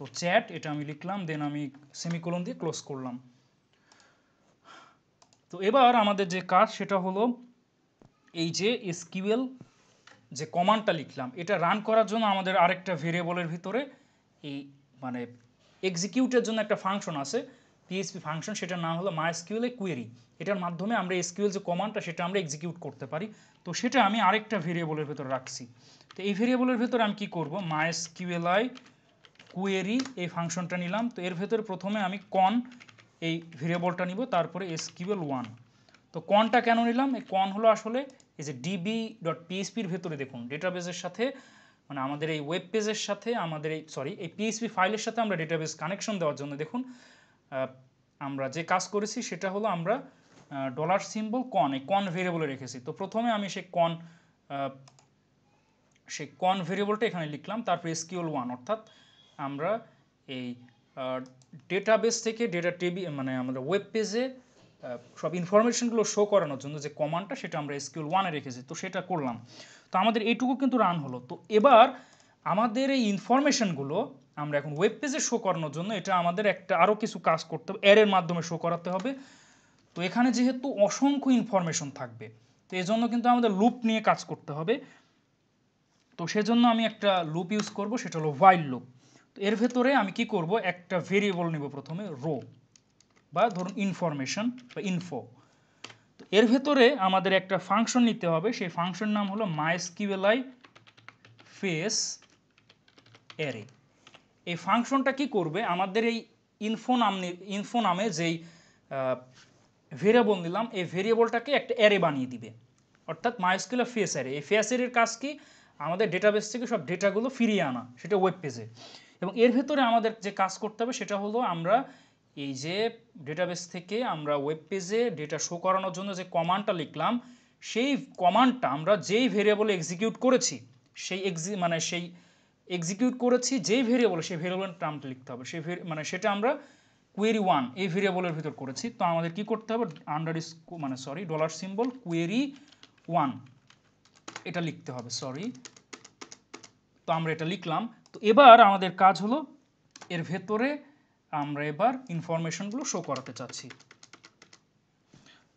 তো চ্যাট এটা আমি লিখলাম দেন আমি সেমিকোলন দিয়ে ক্লোজ করলাম তো এবার আমাদের যে কাজ সেটা হলো এই যে এসকিউএল যে কমান্ডটা লিখলাম এটা রান করার জন্য আমাদের আরেকটা ভেরিয়েবলের ভিতরে এই মানে এক্সিকিউটের জন্য একটা ফাংশন আছে পিএসপি ফাংশন সেটার নাম হলো মাইএসকিউএল এ কুয়েরি এটার মাধ্যমে আমরা এসকিউএল যে কমান্ডটা সেটা আমরা এক্সিকিউট করতে পারি তো সেটা আমি আরেকটা ভেরিয়েবলের ভিতরে রাখছি তো এই ভেরিয়েবলের ভিতরে আমি কি করব মাইএসকিউএল আয় কুয়েরি এই ফাংশনটা নিলাম তো এর ভেতরে প্রথমে আমি কন এই ভেরিয়েবলটা নিব তারপরে এসকিউএল ওয়ান তো কনটা কেন নিলাম এই কন হলো আসলে এই যে ডিবি ডট পিএসপির ভেতরে দেখুন ডেটাবেসের সাথে মানে আমাদের এই ওয়েব পেজের সাথে আমাদের এই সরি এই পিএসপি ফাইলের সাথে আমরা ডেটাবেস কানেকশন দেওয়ার জন্য দেখুন আমরা যে কাজ করেছি সেটা হলো আমরা ডলার সিম্বল কন এই কন ভেরিয়েবলে রেখেছি তো প্রথমে আমি সেই কন সেই কন ভেরিয়েবলটা এখানে লিখলাম তারপরে এসকিউএল ওয়ান অর্থাৎ আমরা এই ডেটাবেস থেকে ডেটা টেবি মানে আমাদের ওয়েব পেজে সব ইনফরমেশনগুলো শো করানোর জন্য যে কমান্ডটা সেটা আমরা স্কিউল ওয়ানে রেখেছি তো সেটা করলাম তো আমাদের এইটুকু কিন্তু রান হলো তো এবার আমাদের এই ইনফরমেশনগুলো আমরা এখন ওয়েব পেজে শো করানোর জন্য এটা আমাদের একটা আরও কিছু কাজ করতে হবে এরের মাধ্যমে শো করাতে হবে তো এখানে যেহেতু অসংখ্য ইনফরমেশন থাকবে তো এই জন্য কিন্তু আমাদের লুপ নিয়ে কাজ করতে হবে তো সেজন্য আমি একটা লুপ ইউজ করব সেটা হলো ওয়াইল্ড লুপ এর ভেতরে আমি কি করব একটা ভেরিয়েবল নিব প্রথমে রো বা ধরুন ইনফরমেশন বা ইনফো তো এর ভেতরে আমাদের একটা ফাংশন নিতে হবে সেই ফাংশন নাম হলো মাইস্কিউলাই ফেস অ্যারে এই ফাংশনটা কি করবে আমাদের এই ইনফো নাম ইনফো নামে যেই ভেরিয়েবল নিলাম এই ভেরিয়েবলটাকে একটা অ্যারে বানিয়ে দিবে অর্থাৎ মাইস্কিউলা ফেস অ্যারে এই ফেস অ্যারের কাজ কি আমাদের ডেটাবেস থেকে সব ডেটাগুলো ফিরিয়ে আনা সেটা ওয়েব পেজে এবং এর ভেতরে আমাদের যে কাজ করতে হবে সেটা হলো আমরা এই যে ডেটাবেস থেকে আমরা ওয়েব পেজে ডেটা শো করানোর জন্য যে কমান্ডটা লিখলাম সেই কমান্ডটা আমরা যেই ভেরিয়েবলে এক্সিকিউট করেছি সেই এক্সি মানে সেই এক্সিকিউট করেছি যেই ভেরিয়েবল সেই ভেরিয়েবলের টার্মটা লিখতে হবে সেই মানে সেটা আমরা কুয়েরি ওয়ান এই ভেরিয়েবলের ভিতর করেছি তো আমাদের কি করতে হবে আন্ডার মানে sorry dollar symbol query one এটা লিখতে হবে সরি তো আমরা এটা লিখলাম তো এবার আমাদের কাজ হলো এর ভেতরে আমরা এবার ইনফরমেশনগুলো শো করাতে চাচ্ছি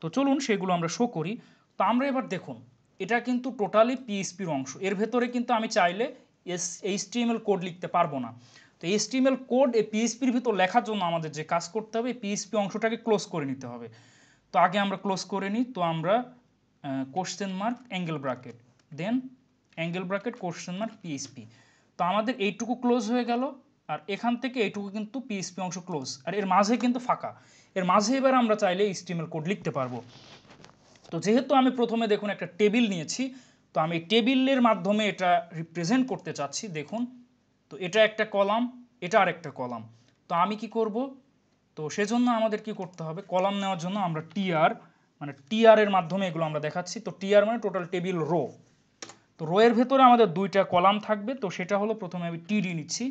তো চলুন সেগুলো আমরা শো করি তো আমরা এবার দেখুন এটা কিন্তু টোটালি পিএসপির অংশ এর ভেতরে কিন্তু আমি চাইলে এস এইচটিএমএল কোড লিখতে পারবো না তো এইচটিএমএল কোড এই পিএসপির ভিতর লেখার জন্য আমাদের যে কাজ করতে হবে পিএসপি অংশটাকে ক্লোজ করে নিতে হবে তো আগে আমরা ক্লোজ করে নিই তো আমরা question mark angle bracket then angle bracket question mark PHP তো আমাদের এইটুকু ক্লোজ হয়ে গেল আর এখান থেকে এইটুকু কিন্তু পিএসপি অংশ ক্লোজ আর এর মাঝে কিন্তু ফাঁকা এর মাঝে এবার আমরা চাইলে স্টিমের কোড লিখতে পারবো তো যেহেতু আমি প্রথমে দেখুন একটা টেবিল নিয়েছি তো আমি টেবিলের মাধ্যমে এটা রিপ্রেজেন্ট করতে চাচ্ছি দেখুন তো এটা একটা কলাম এটা আর একটা কলাম তো আমি কি করব তো সেজন্য আমাদের কি করতে হবে কলাম নেওয়ার জন্য আমরা টিআর মানে টিআর এর মাধ্যমে এগুলো আমরা দেখাচ্ছি তো টিআর মানে টোটাল টেবিল রো তো রোয়ের ভেতরে আমাদের দুইটা কলাম থাকবে তো সেটা হলো প্রথমে আমি টিডি নিচ্ছি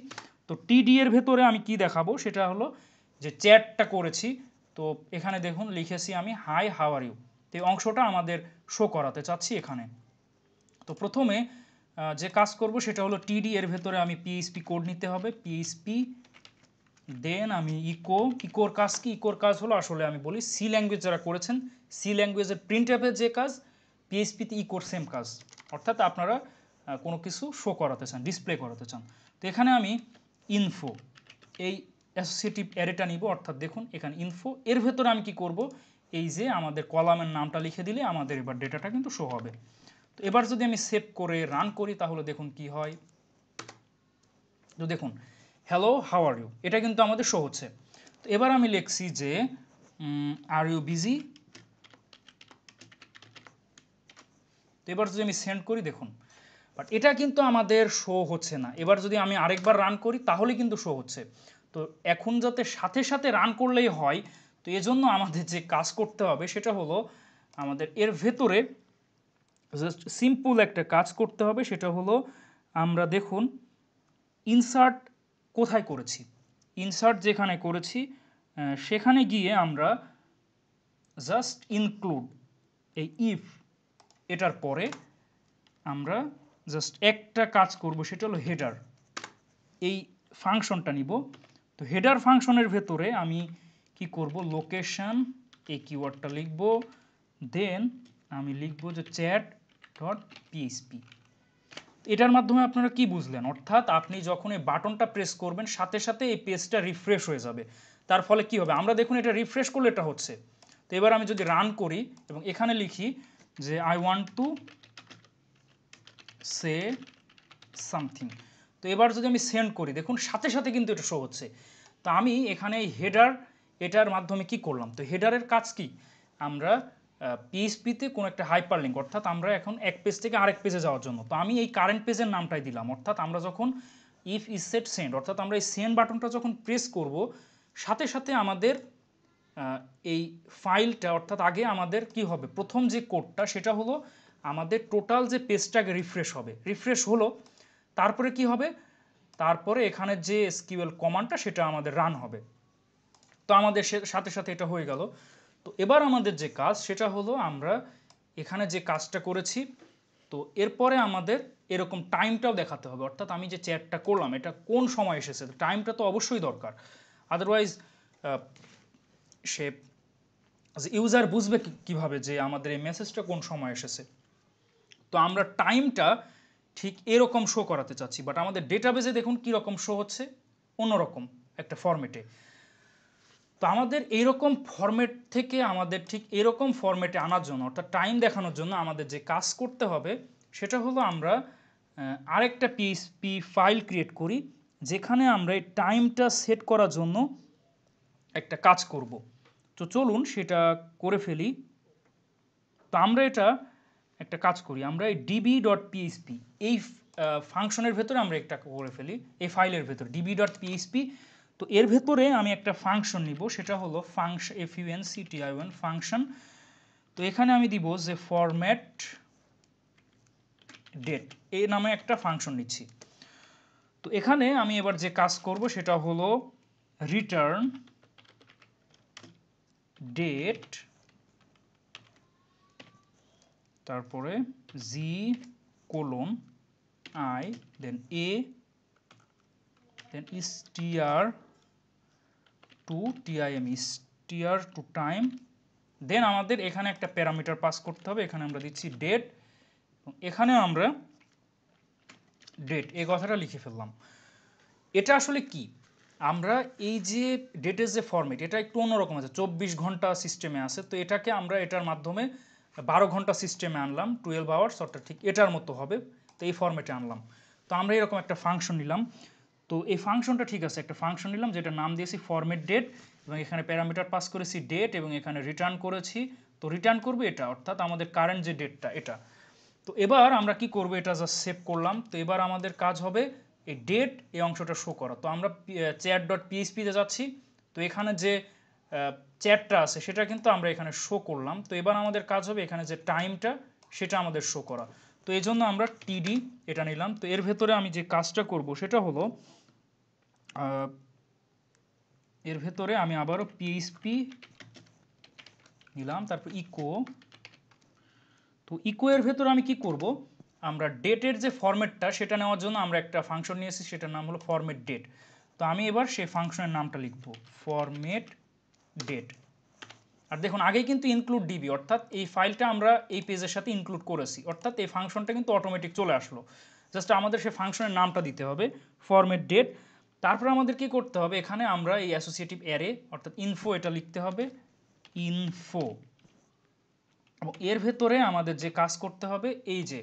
তো টিডি এর ভেতরে আমি কি দেখাবো সেটা হলো যে চ্যাটটা করেছি তো এখানে দেখুন লিখেছি আমি হাই হাওয়ার ইউ তো এই অংশটা আমাদের শো করাতে চাচ্ছি এখানে তো প্রথমে যে কাজ করব সেটা হলো টিডি এর ভেতরে আমি পিএইচপি কোড নিতে হবে পিএইচপি দেন আমি ইকো ইকোর কাজ কি ইকোর কাজ হলো আসলে আমি বলি সি ল্যাঙ্গুয়েজ যারা করেছেন সি ল্যাঙ্গুয়েজের প্রিন্ট অ্যাপের যে কাজ পিএসপিতে ইকোর সেম কাজ অর্থাৎ আপনারা কোনো কিছু শো করাতে চান ডিসপ্লে করাতে চান তো এখানে আমি ইনফো এই অ্যাসোসিয়েটিভ অ্যারেটা নিব অর্থাৎ দেখুন এখানে ইনফো এর ভেতরে আমি কি করব এই যে আমাদের কলামের নামটা লিখে দিলে আমাদের এবার ডেটাটা কিন্তু শো হবে তো এবার যদি আমি সেভ করে রান করি তাহলে দেখুন কি হয় তো দেখুন হ্যালো হাও আর ইউ এটা কিন্তু আমাদের শো হচ্ছে তো এবার আমি লিখছি যে আর ইউ বিজি তো এবার যদি আমি সেন্ড করি দেখুন বাট এটা কিন্তু আমাদের শো হচ্ছে না এবার যদি আমি আরেকবার রান করি তাহলে কিন্তু শো হচ্ছে তো এখন যাতে সাথে সাথে রান করলেই হয় তো এজন্য আমাদের যে কাজ করতে হবে সেটা হলো আমাদের এর ভেতরে জাস্ট সিম্পল একটা কাজ করতে হবে সেটা হলো আমরা দেখুন ইনসার্ট কোথায় করেছি ইনসার্ট যেখানে করেছি সেখানে গিয়ে আমরা জাস্ট ইনক্লুড এই ইফ এটার পরে আমরা জাস্ট একটা কাজ করব সেটা হলো হেডার এই ফাংশনটা নিব তো হেডার ফাংশনের ভেতরে আমি কি করব লোকেশান এই কিওয়ার্ডটা লিখব দেন আমি লিখব যে চ্যাট ডট পিএইচপি এটার মাধ্যমে আপনারা কি বুঝলেন অর্থাৎ আপনি যখন এই বাটনটা প্রেস করবেন সাথে সাথে এই পেজটা রিফ্রেশ হয়ে যাবে তার ফলে কি হবে আমরা দেখুন এটা রিফ্রেশ করলে এটা হচ্ছে তো এবার আমি যদি রান করি এবং এখানে লিখি যে I want to say something তো এবার যদি আমি সেন্ড করি দেখুন সাথে সাথে কিন্তু এটা শো হচ্ছে তো আমি এখানে এই হেডার এটার মাধ্যমে কি করলাম তো হেডারের কাজ কি আমরা পিএসপিতে কোনো একটা হাইপার লিঙ্ক অর্থাৎ আমরা এখন এক পেজ থেকে আরেক পেজে যাওয়ার জন্য তো আমি এই কারেন্ট পেজের নামটাই দিলাম অর্থাৎ আমরা যখন ইফ ইস সেট সেন্ড অর্থাৎ আমরা এই সেন্ড বাটনটা যখন প্রেস করব সাথে সাথে আমাদের এই ফাইলটা অর্থাৎ আগে আমাদের কি হবে প্রথম যে কোডটা সেটা হলো আমাদের টোটাল যে পেজটাকে রিফ্রেশ হবে রিফ্রেশ হলো তারপরে কি হবে তারপরে এখানে যে এসকিউএল কমান্ডটা সেটা আমাদের রান হবে তো আমাদের সাথে সাথে এটা হয়ে গেল তো এবার আমাদের যে কাজ সেটা হলো আমরা এখানে যে কাজটা করেছি তো এরপরে আমাদের এরকম টাইমটাও দেখাতে হবে অর্থাৎ আমি যে চেয়ারটা করলাম এটা কোন সময় এসেছে টাইমটা তো অবশ্যই দরকার আদারওয়াইজ সে ইউজার বুঝবে কিভাবে যে আমাদের এই মেসেজটা কোন সময় এসেছে তো আমরা টাইমটা ঠিক এরকম শো করাতে চাচ্ছি বাট আমাদের ডেটাবেজে দেখুন কীরকম শো হচ্ছে অন্যরকম একটা ফর্মেটে তো আমাদের এরকম ফর্মেট থেকে আমাদের ঠিক এরকম ফর্মেটে আনার জন্য অর্থাৎ টাইম দেখানোর জন্য আমাদের যে কাজ করতে হবে সেটা হলো আমরা আরেকটা পিএসপি ফাইল ক্রিয়েট করি যেখানে আমরা এই টাইমটা সেট করার জন্য একটা কাজ করব তো চলুন সেটা করে ফেলি তো আমরা এটা একটা কাজ করি আমরা এই ডিবি ডট পিএইচপি এই ফাংশনের ভেতরে আমরা একটা করে ফেলি এই ফাইলের ভেতরে ডিবি ডট পিএইচপি তো এর ভেতরে আমি একটা ফাংশন নিব সেটা হলো function F UN one function তো এখানে আমি দিব যে ফরম্যাট ডেট এই নামে একটা ফাংশন নিচ্ছি তো এখানে আমি এবার যে কাজ করব সেটা হলো রিটার্ন ডেট তারপরে G colon I then A then S TR to TIM S TR to time then আমাদের এখানে একটা প্যারামিটার পাস করতে হবে এখানে আমরা দিচ্ছি ডেট এখানেও আমরা ডেট এ কথাটা লিখে ফেললাম এটা আসলে কি আমরা এই যে ডেটের যে ফর্মেট এটা একটু অন্যরকম আছে চব্বিশ ঘন্টা সিস্টেমে আছে তো এটাকে আমরা এটার মাধ্যমে বারো ঘন্টা সিস্টেমে আনলাম টুয়েলভ আওয়ার্স অর্থাৎ ঠিক এটার মতো হবে তো এই ফর্মেটে আনলাম তো আমরা এরকম একটা ফাংশন নিলাম তো এই ফাংশনটা ঠিক আছে একটা ফাংশন নিলাম যেটা নাম দিয়েছি ফর্মেট ডেট এবং এখানে প্যারামিটার পাস করেছি ডেট এবং এখানে রিটার্ন করেছি তো রিটার্ন করবে এটা অর্থাৎ আমাদের কারেন্ট যে ডেটটা এটা তো এবার আমরা কি করব এটা জাস্ট সেভ করলাম তো এবার আমাদের কাজ হবে এই ডেট এই অংশটা শো করা তো আমরা চ্যাট ডট পিএইচপিতে যাচ্ছি তো এখানে যে চ্যাটটা আছে সেটা কিন্তু আমরা এখানে শো করলাম তো এবার আমাদের কাজ হবে এখানে যে টাইমটা সেটা আমাদের শো করা তো এই জন্য আমরা টিডি এটা নিলাম তো এর ভেতরে আমি যে কাজটা করব সেটা হলো এর ভেতরে আমি আবারও পিএইচপি নিলাম তারপর ইকো তো ইকো এর ভেতরে আমি কি করব আমরা ডেটের যে ফর্ম্যাটটা সেটা নেওয়ার জন্য আমরা একটা ফাংশন নিয়েছি সেটার নাম হলো ফর্মেট ডেট তো আমি এবার সেই ফাংশনের নামটা লিখব ফর্মেট ডেট আর দেখুন আগেই কিন্তু ইনক্লুড ডিবি অর্থাৎ এই ফাইলটা আমরা এই পেজের সাথে ইনক্লুড করেছি অর্থাৎ এই ফাংশনটা কিন্তু অটোমেটিক চলে আসলো জাস্ট আমাদের সেই ফাংশনের নামটা দিতে হবে ফর্মেট ডেট তারপর আমাদের কি করতে হবে এখানে আমরা এই অ্যাসোসিয়েটিভ অ্যারে অর্থাৎ ইনফো এটা লিখতে হবে ইনফো এবং এর ভেতরে আমাদের যে কাজ করতে হবে এই যে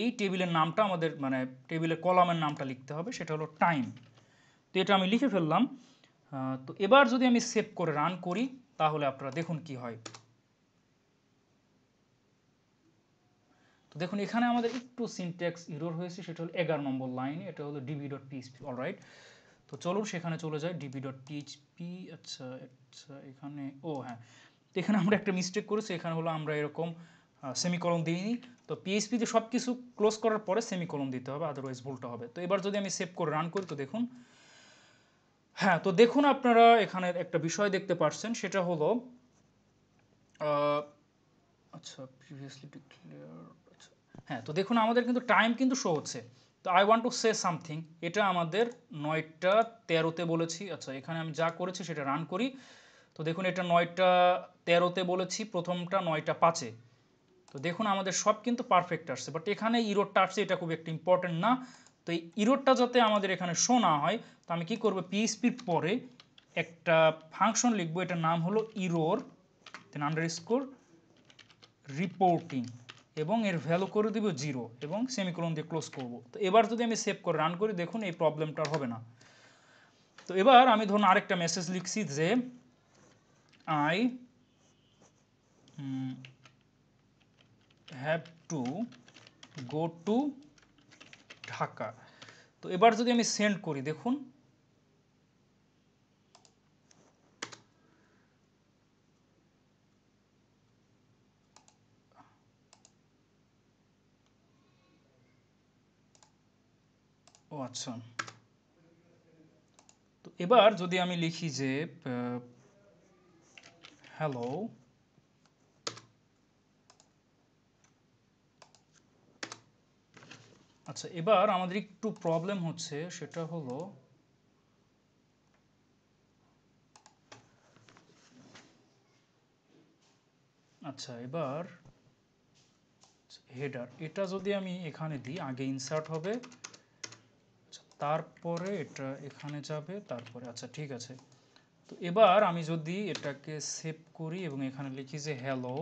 এই টেবিলের নামটা আমাদের মানে টেবিলের কলামের নামটা লিখতে হবে সেটা হলো টাইম তো এটা আমি লিখে ফেললাম তো এবার যদি আমি সেভ করে রান করি তাহলে আপনারা দেখুন কি হয় তো দেখুন এখানে আমাদের একটু সিনট্যাক্স ইরোর হয়েছে সেটা হলো এগারো নম্বর লাইন এটা হলো ডিবি ডট পিএইচপি অলরাইট তো চলুন সেখানে চলে যাই ডিবি ডট পিএইচপি আচ্ছা আচ্ছা এখানে ও হ্যাঁ এখানে আমরা একটা মিস্টেক করেছি এখানে হলো আমরা এরকম সেমিকলন দিইনি তো পিএইচপি দিয়ে সব কিছু ক্লোজ করার পরে সেমিকলন দিতে হবে আদারওয়াইজ ভুলটা হবে তো এবার যদি আমি সেভ করে রান করি তো দেখুন হ্যাঁ তো দেখুন আপনারা এখানে একটা বিষয় দেখতে পারছেন সেটা হলো আচ্ছা প্রিভিয়াসলি ডিক্লেয়ার আচ্ছা হ্যাঁ তো দেখুন আমাদের কিন্তু টাইম কিন্তু শো হচ্ছে তো I want to say something এটা আমাদের নয়টা তেরোতে বলেছি আচ্ছা এখানে আমি যা করেছি সেটা রান করি তো দেখুন এটা নয়টা তেরোতে বলেছি প্রথমটা নয়টা পাঁচে তো দেখুন আমাদের সব কিন্তু পারফেক্ট আসছে বাট এখানে ইরোডটা আসছে এটা খুব একটা ইম্পর্টেন্ট না তো এই ইরোডটা যাতে আমাদের এখানে শো না হয় তো আমি কি করব পিএইচপির পরে একটা ফাংশন লিখবো এটার নাম হলো error then underscore reporting এবং এর ভ্যালু করে দিব জিরো এবং সেমিকোলন দিয়ে ক্লোজ করব তো এবার যদি আমি সেভ করে রান করি দেখুন এই প্রবলেমটা হবে না তো এবার আমি ধরুন আরেকটা মেসেজ লিখছি যে I have to go to Dhaka তো এবার যদি আমি সেন্ড করি দেখুন ও আচ্ছা তো এবার যদি আমি লিখি যে হ্যালো আচ্ছা এবার আমাদের একটু প্রবলেম হচ্ছে সেটা হলো আচ্ছা এবার হেডার এটা যদি আমি এখানে দিই আগে ইনসার্ট হবে আচ্ছা, তারপরে এটা এখানে যাবে তারপরে আচ্ছা ঠিক আছে তো এবার আমি যদি এটাকে সেভ করি এবং এখানে লিখি যে হ্যালো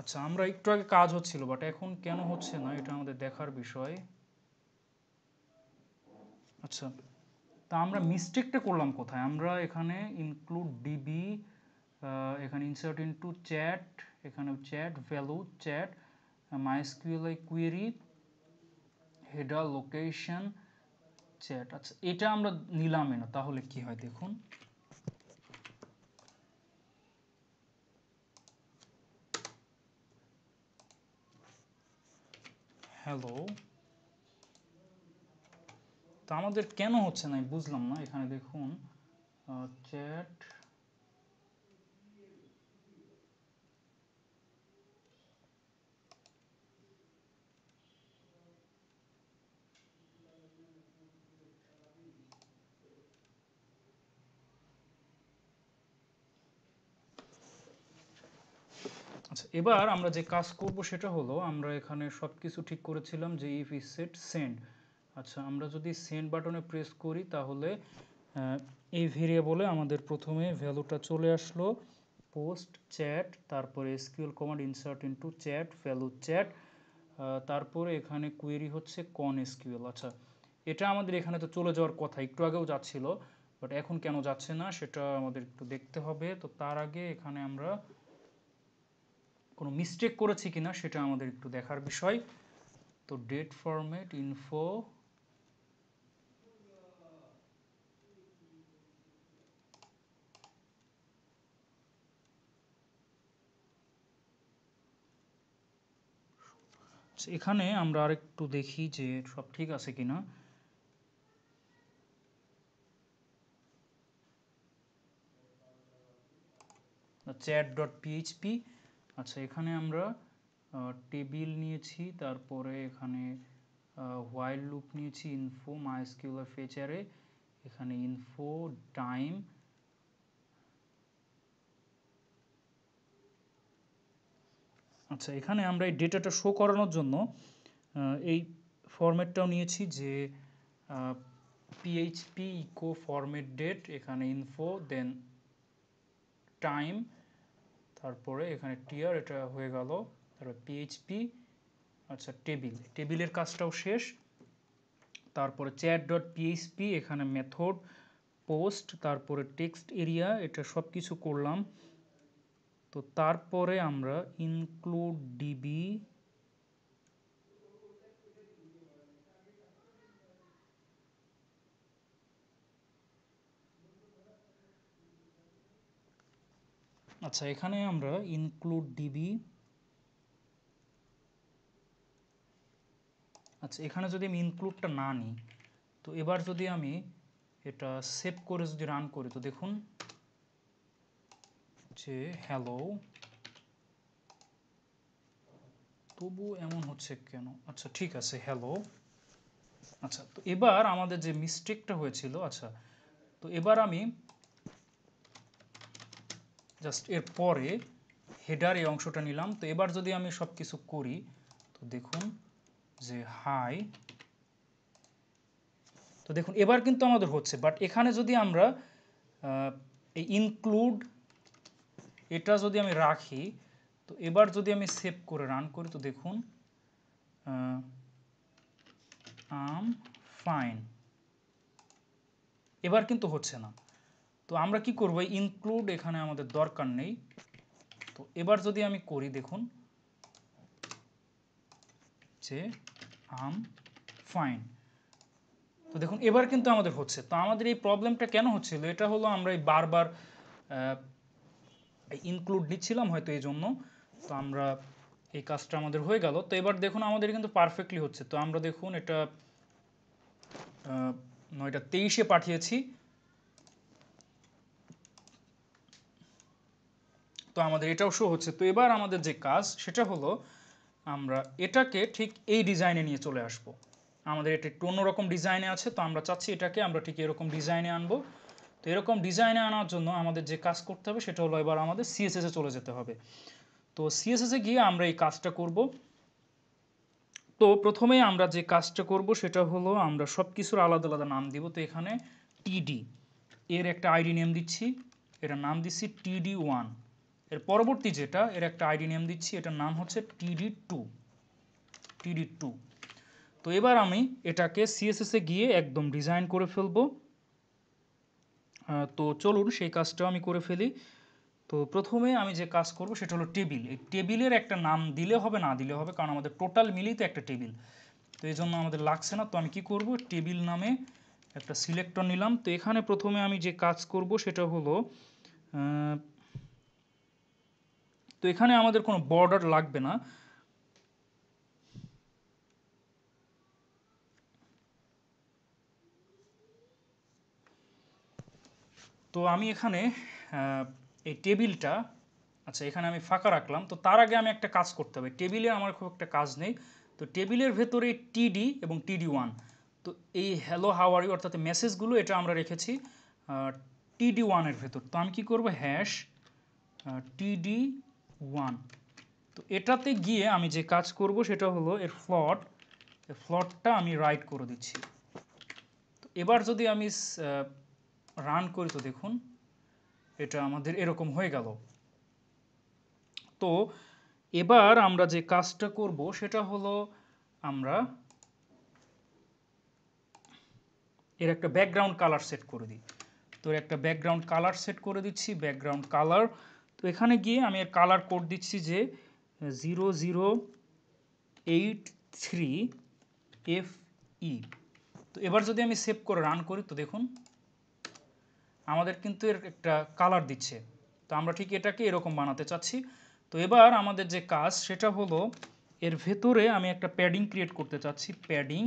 আচ্ছা আমরা একটু আগে কাজ হচ্ছিল বাট এখন কেন হচ্ছে না এটা আমাদের দেখার বিষয় আচ্ছা তা আমরা মিস্টেকটা করলাম কোথায় আমরা এখানে ইনক্লুড ডিবি এখানে ইনসার্ট ইন টু চ্যাট এখানে chat value chat mysqli query header location chat আচ্ছা এটা আমরা নিলামে না তাহলে কি হয় দেখুন হ্যালো তা আমাদের কেন হচ্ছে না বুঝলাম না এখানে দেখুন চ্যাট এবার আমরা যে কাজ করব সেটা হলো আমরা এখানে সব কিছু ঠিক করেছিলাম যে ইফ ইস সেট সেন্ড আচ্ছা আমরা যদি সেন্ড বাটনে প্রেস করি তাহলে এই ভেরিয়েবলে আমাদের প্রথমে ভ্যালুটা চলে আসলো পোস্ট চ্যাট তারপরে SQL command insert into chat value chat তারপরে এখানে কোয়েরি হচ্ছে কন এসকিউএল আচ্ছা এটা আমাদের এখানে তো চলে যাওয়ার কথা একটু আগেও যাচ্ছিল বাট এখন কেন যাচ্ছে না সেটা আমাদের একটু দেখতে হবে তো তার আগে এখানে আমরা কোনো মিস্টেক করেছি কিনা সেটা আমাদের একটু দেখার বিষয় তো ডেট ফরম্যাট ইনফো এখানে আমরা আর একটু দেখি যে সব ঠিক আছে কিনা চ্যাট ডট পিএইচপি আচ্ছা এখানে আমরা টেবিল নিয়েছি তারপরে এখানে হোয়াইল লুপ নিয়েছি ইনফো মাইস্কিউলার ফেচারে এখানে ইনফো টাইম আচ্ছা এখানে আমরা এই ডেটাটা শো করানোর জন্য এই ফরম্যাটটাও নিয়েছি যে পিএইচপি ইকো ফরম্যাট ডেট এখানে ইনফো দেন টাইম তারপরে এখানে টিয়ার এটা হয়ে গেল তারপরে পিএইচপি আচ্ছা টেবিল টেবিলের কাজটাও শেষ তারপরে চ্যাট ডট পিএইচপি এখানে মেথড পোস্ট তারপরে টেক্সট এরিয়া এটা সব কিছু করলাম তো তারপরে আমরা ইনক্লুড ডিবি আচ্ছা এখানে আমরা ইনক্লুড ডিবি আচ্ছা এখানে যদি আমি ইনক্লুডটা না নিই তো এবার যদি আমি এটা সেভ করে যদি রান করি তো দেখুন যে হ্যালো তবু এমন হচ্ছে কেন আচ্ছা ঠিক আছে হ্যালো আচ্ছা তো এবার আমাদের যে মিস্টেকটা হয়েছিল আচ্ছা তো এবার আমি জাস্ট এর হেডার এই অংশটা নিলাম তো এবার যদি আমি সব কিছু করি তো দেখুন যে হাই তো দেখুন এবার কিন্তু আমাদের হচ্ছে বাট এখানে যদি আমরা এই ইনক্লুড এটা যদি আমি রাখি তো এবার যদি আমি সেভ করে রান করি তো দেখুন আম ফাইন এবার কিন্তু হচ্ছে না তো আমরা কি করব ইনক্লুড এখানে আমাদের দরকার নেই তো এবার যদি আমি করি দেখুন যে আম ফাইন তো দেখুন এবার কিন্তু আমাদের হচ্ছে তো আমাদের এই প্রবলেমটা কেন হচ্ছিল এটা হলো আমরা এই বারবার ইনক্লুড নিচ্ছিলাম হয়তো এই জন্য তো আমরা এই কাজটা আমাদের হয়ে গেল তো এবার দেখুন আমাদের কিন্তু পারফেক্টলি হচ্ছে তো আমরা দেখুন এটা নয়টা তেইশে পাঠিয়েছি তো আমাদের এটাও শো হচ্ছে তো এবার আমাদের যে কাজ সেটা হলো আমরা এটাকে ঠিক এই ডিজাইনে নিয়ে চলে আসব আমাদের এটা একটু অন্যরকম ডিজাইনে আছে তো আমরা চাচ্ছি এটাকে আমরা ঠিক এরকম ডিজাইনে আনবো তো এরকম ডিজাইনে আনার জন্য আমাদের যে কাজ করতে হবে সেটা হলো এবার আমাদের সিএসএসে চলে যেতে হবে তো সিএসএসে গিয়ে আমরা এই কাজটা করব তো প্রথমে আমরা যে কাজটা করব সেটা হলো আমরা সব কিছুর আলাদা আলাদা নাম দিব তো এখানে টিডি এর একটা আইডি নেম দিচ্ছি এটার নাম দিচ্ছি টিডি ওয়ান এর পরবর্তী যেটা এর একটা আইডি নেম দিচ্ছি এটার নাম হচ্ছে টিডি টু টিডি টু তো এবার আমি এটাকে সিএসএসে গিয়ে একদম ডিজাইন করে ফেলবো তো চলুন সেই কাজটা আমি করে ফেলি তো প্রথমে আমি যে কাজ করব সেটা হলো টেবিল এই টেবিলের একটা নাম দিলে হবে না দিলে হবে কারণ আমাদের টোটাল মিলেই তো একটা টেবিল তো এই জন্য আমাদের লাগছে না তো আমি কি করব টেবিল নামে একটা সিলেক্টর নিলাম তো এখানে প্রথমে আমি যে কাজ করব সেটা হলো তো এখানে আমাদের কোনো বর্ডার লাগবে না তো আমি এখানে এই টেবিলটা আচ্ছা এখানে আমি ফাঁকা রাখলাম তো তার আগে আমি একটা কাজ করতে হবে টেবিলে আমার খুব একটা কাজ নেই তো টেবিলের ভেতরে টিডি এবং টিডি ওয়ান তো এই হ্যালো হাওয়ারি অর্থাৎ মেসেজগুলো এটা আমরা রেখেছি টিডি ওয়ানের ভেতর তো আমি কি করব হ্যাশ টিডি ওয়ান তো এটাতে গিয়ে আমি যে কাজ করব সেটা হলো এর ফ্লট এর ফ্লটটা আমি রাইট করে দিচ্ছি তো এবার যদি আমি রান করি তো দেখুন এটা আমাদের এরকম হয়ে গেল তো এবার আমরা যে কাজটা করব সেটা হলো আমরা এর একটা ব্যাকগ্রাউন্ড কালার সেট করে দিই তো একটা ব্যাকগ্রাউন্ড কালার সেট করে দিচ্ছি ব্যাকগ্রাউন্ড কালার তো এখানে গিয়ে আমি এর কালার কোড দিচ্ছি যে zero zero eight three F E তো এবার যদি আমি সেভ করে রান করি তো দেখুন আমাদের কিন্তু এর একটা কালার দিচ্ছে তো আমরা ঠিক এটাকে এরকম বানাতে চাচ্ছি তো এবার আমাদের যে কাজ সেটা হলো এর ভেতরে আমি একটা প্যাডিং ক্রিয়েট করতে চাচ্ছি প্যাডিং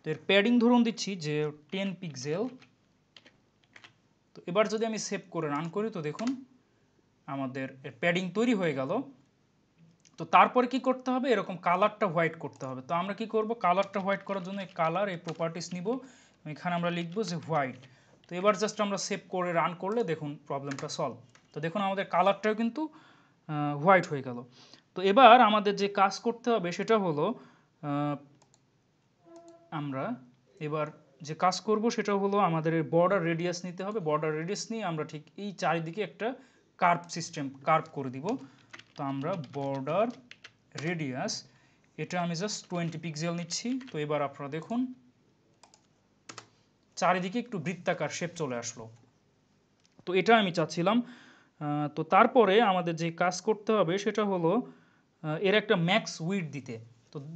তো এর প্যাডিং ধরুন দিচ্ছি যে টেন পিক্সেল তো এবার যদি আমি সেভ করে রান করি তো দেখুন আমাদের প্যাডিং তৈরি হয়ে গেল তো তারপরে কি করতে হবে এরকম কালারটা হোয়াইট করতে হবে তো আমরা কি করব কালারটা হোয়াইট করার জন্য এই কালার এই প্রপার্টিস নিব এখানে আমরা লিখব যে হোয়াইট তো এবার জাস্ট আমরা সেভ করে রান করলে দেখুন প্রবলেমটা সলভ তো দেখুন আমাদের কালারটাও কিন্তু হোয়াইট হয়ে গেল তো এবার আমাদের যে কাজ করতে হবে সেটা হলো আমরা এবার যে কাজ করব সেটা হলো আমাদের বর্ডার রেডিয়াস নিতে হবে বর্ডার রেডিয়াস নিয়ে আমরা ঠিক এই চারিদিকে একটা কার্ভ সিস্টেম কার্ভ করে দিব তো আমরা বর্ডার রেডিয়াস এটা আমি জাস্ট টোয়েন্টি পিক্সেল নিচ্ছি তো এবার আপনারা দেখুন চারিদিকে একটু বৃত্তাকার শেপ চলে আসলো তো এটা আমি চাচ্ছিলাম তো তারপরে আমাদের যে কাজ করতে হবে সেটা হলো এর একটা ম্যাক্স উইড দিতে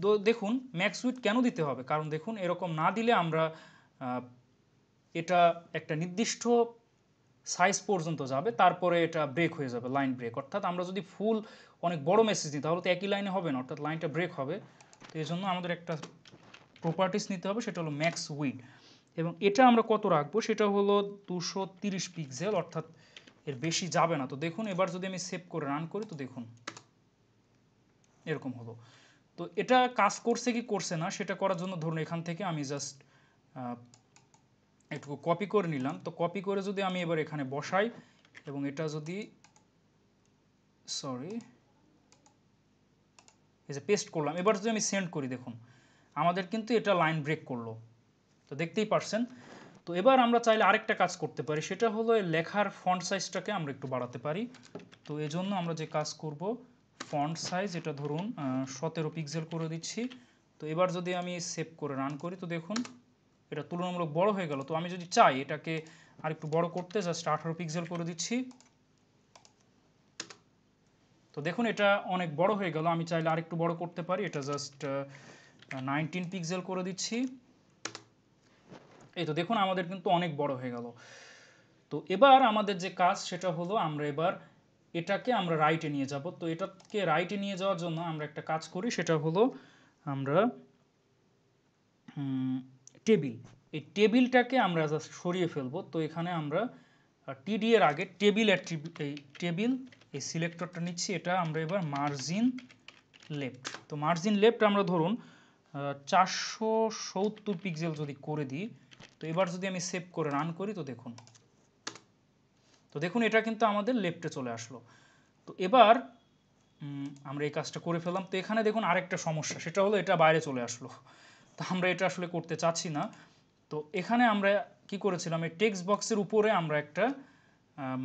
তো দেখুন ম্যাক্স উইথ কেন দিতে হবে কারণ দেখুন এরকম না দিলে আমরা এটা একটা নির্দিষ্ট সাইজ পর্যন্ত যাবে তারপরে এটা ব্রেক হয়ে যাবে লাইন ব্রেক অর্থাৎ আমরা যদি ফুল অনেক বড় মেসেজ দিই তাহলে তো একই লাইনে হবে না অর্থাৎ লাইনটা ব্রেক হবে তো এই জন্য আমাদের একটা প্রপার্টিস নিতে হবে সেটা হলো ম্যাক্স উইড এবং এটা আমরা কত রাখবো সেটা হলো দুশো তিরিশ পিক্সেল অর্থাৎ এর বেশি যাবে না তো দেখুন এবার যদি আমি সেভ করে রান করি তো দেখুন এরকম হলো তো এটা কাজ করছে কি করছে না সেটা করার জন্য ধরুন এখান থেকে আমি জাস্ট একটু কপি করে নিলাম তো কপি করে যদি আমি এবার এখানে বসাই এবং এটা যদি সরি এই যে পেস্ট করলাম এবার যদি আমি সেন্ড করি দেখুন আমাদের কিন্তু এটা লাইন ব্রেক করলো তো দেখতেই পারছেন তো এবার আমরা চাইলে আরেকটা কাজ করতে পারি সেটা হলো লেখার ফন্ট সাইজটাকে আমরা একটু বাড়াতে পারি তো এজন্য আমরা যে কাজ করব ফন্ট সাইজ এটা ধরুন সতেরো পিক্সেল করে দিচ্ছি তো এবার যদি আমি সেভ করে রান করি তো দেখুন এটা তুলনামূলক বড় হয়ে গেল তো আমি যদি চাই এটাকে আর একটু বড় করতে জাস্ট আঠারো পিক্সেল করে দিচ্ছি তো দেখুন এটা অনেক বড় হয়ে গেল আমি চাইলে আরেকটু বড় করতে পারি এটা জাস্ট নাইনটিন পিক্সেল করে দিচ্ছি এই তো দেখুন আমাদের কিন্তু অনেক বড় হয়ে গেল তো এবার আমাদের যে কাজ সেটা হলো আমরা এবার এটাকে আমরা রাইটে নিয়ে যাব তো এটাকে রাইটে নিয়ে যাওয়ার জন্য আমরা একটা কাজ করি সেটা হলো আমরা টেবিল এই টেবিলটাকে আমরা জাস্ট সরিয়ে ফেলবো তো এখানে আমরা টিডি এর আগে টেবিল এই টেবিল এই সিলেক্টরটা নিচ্ছি এটা আমরা এবার মার্জিন লেফট তো মার্জিন লেফট আমরা ধরুন চারশো সত্তর পিক্সেল যদি করে দিই তো এবার যদি আমি সেভ করে রান করি তো দেখুন তো দেখুন এটা কিন্তু আমাদের লেফটে চলে আসলো তো এবার আমরা এই কাজটা করে ফেলাম তো এখানে দেখুন আরেকটা সমস্যা সেটা হলো এটা বাইরে চলে আসলো তো আমরা এটা আসলে করতে চাচ্ছি না তো এখানে আমরা কি করেছিলাম এই টেক্সট বক্সের উপরে আমরা একটা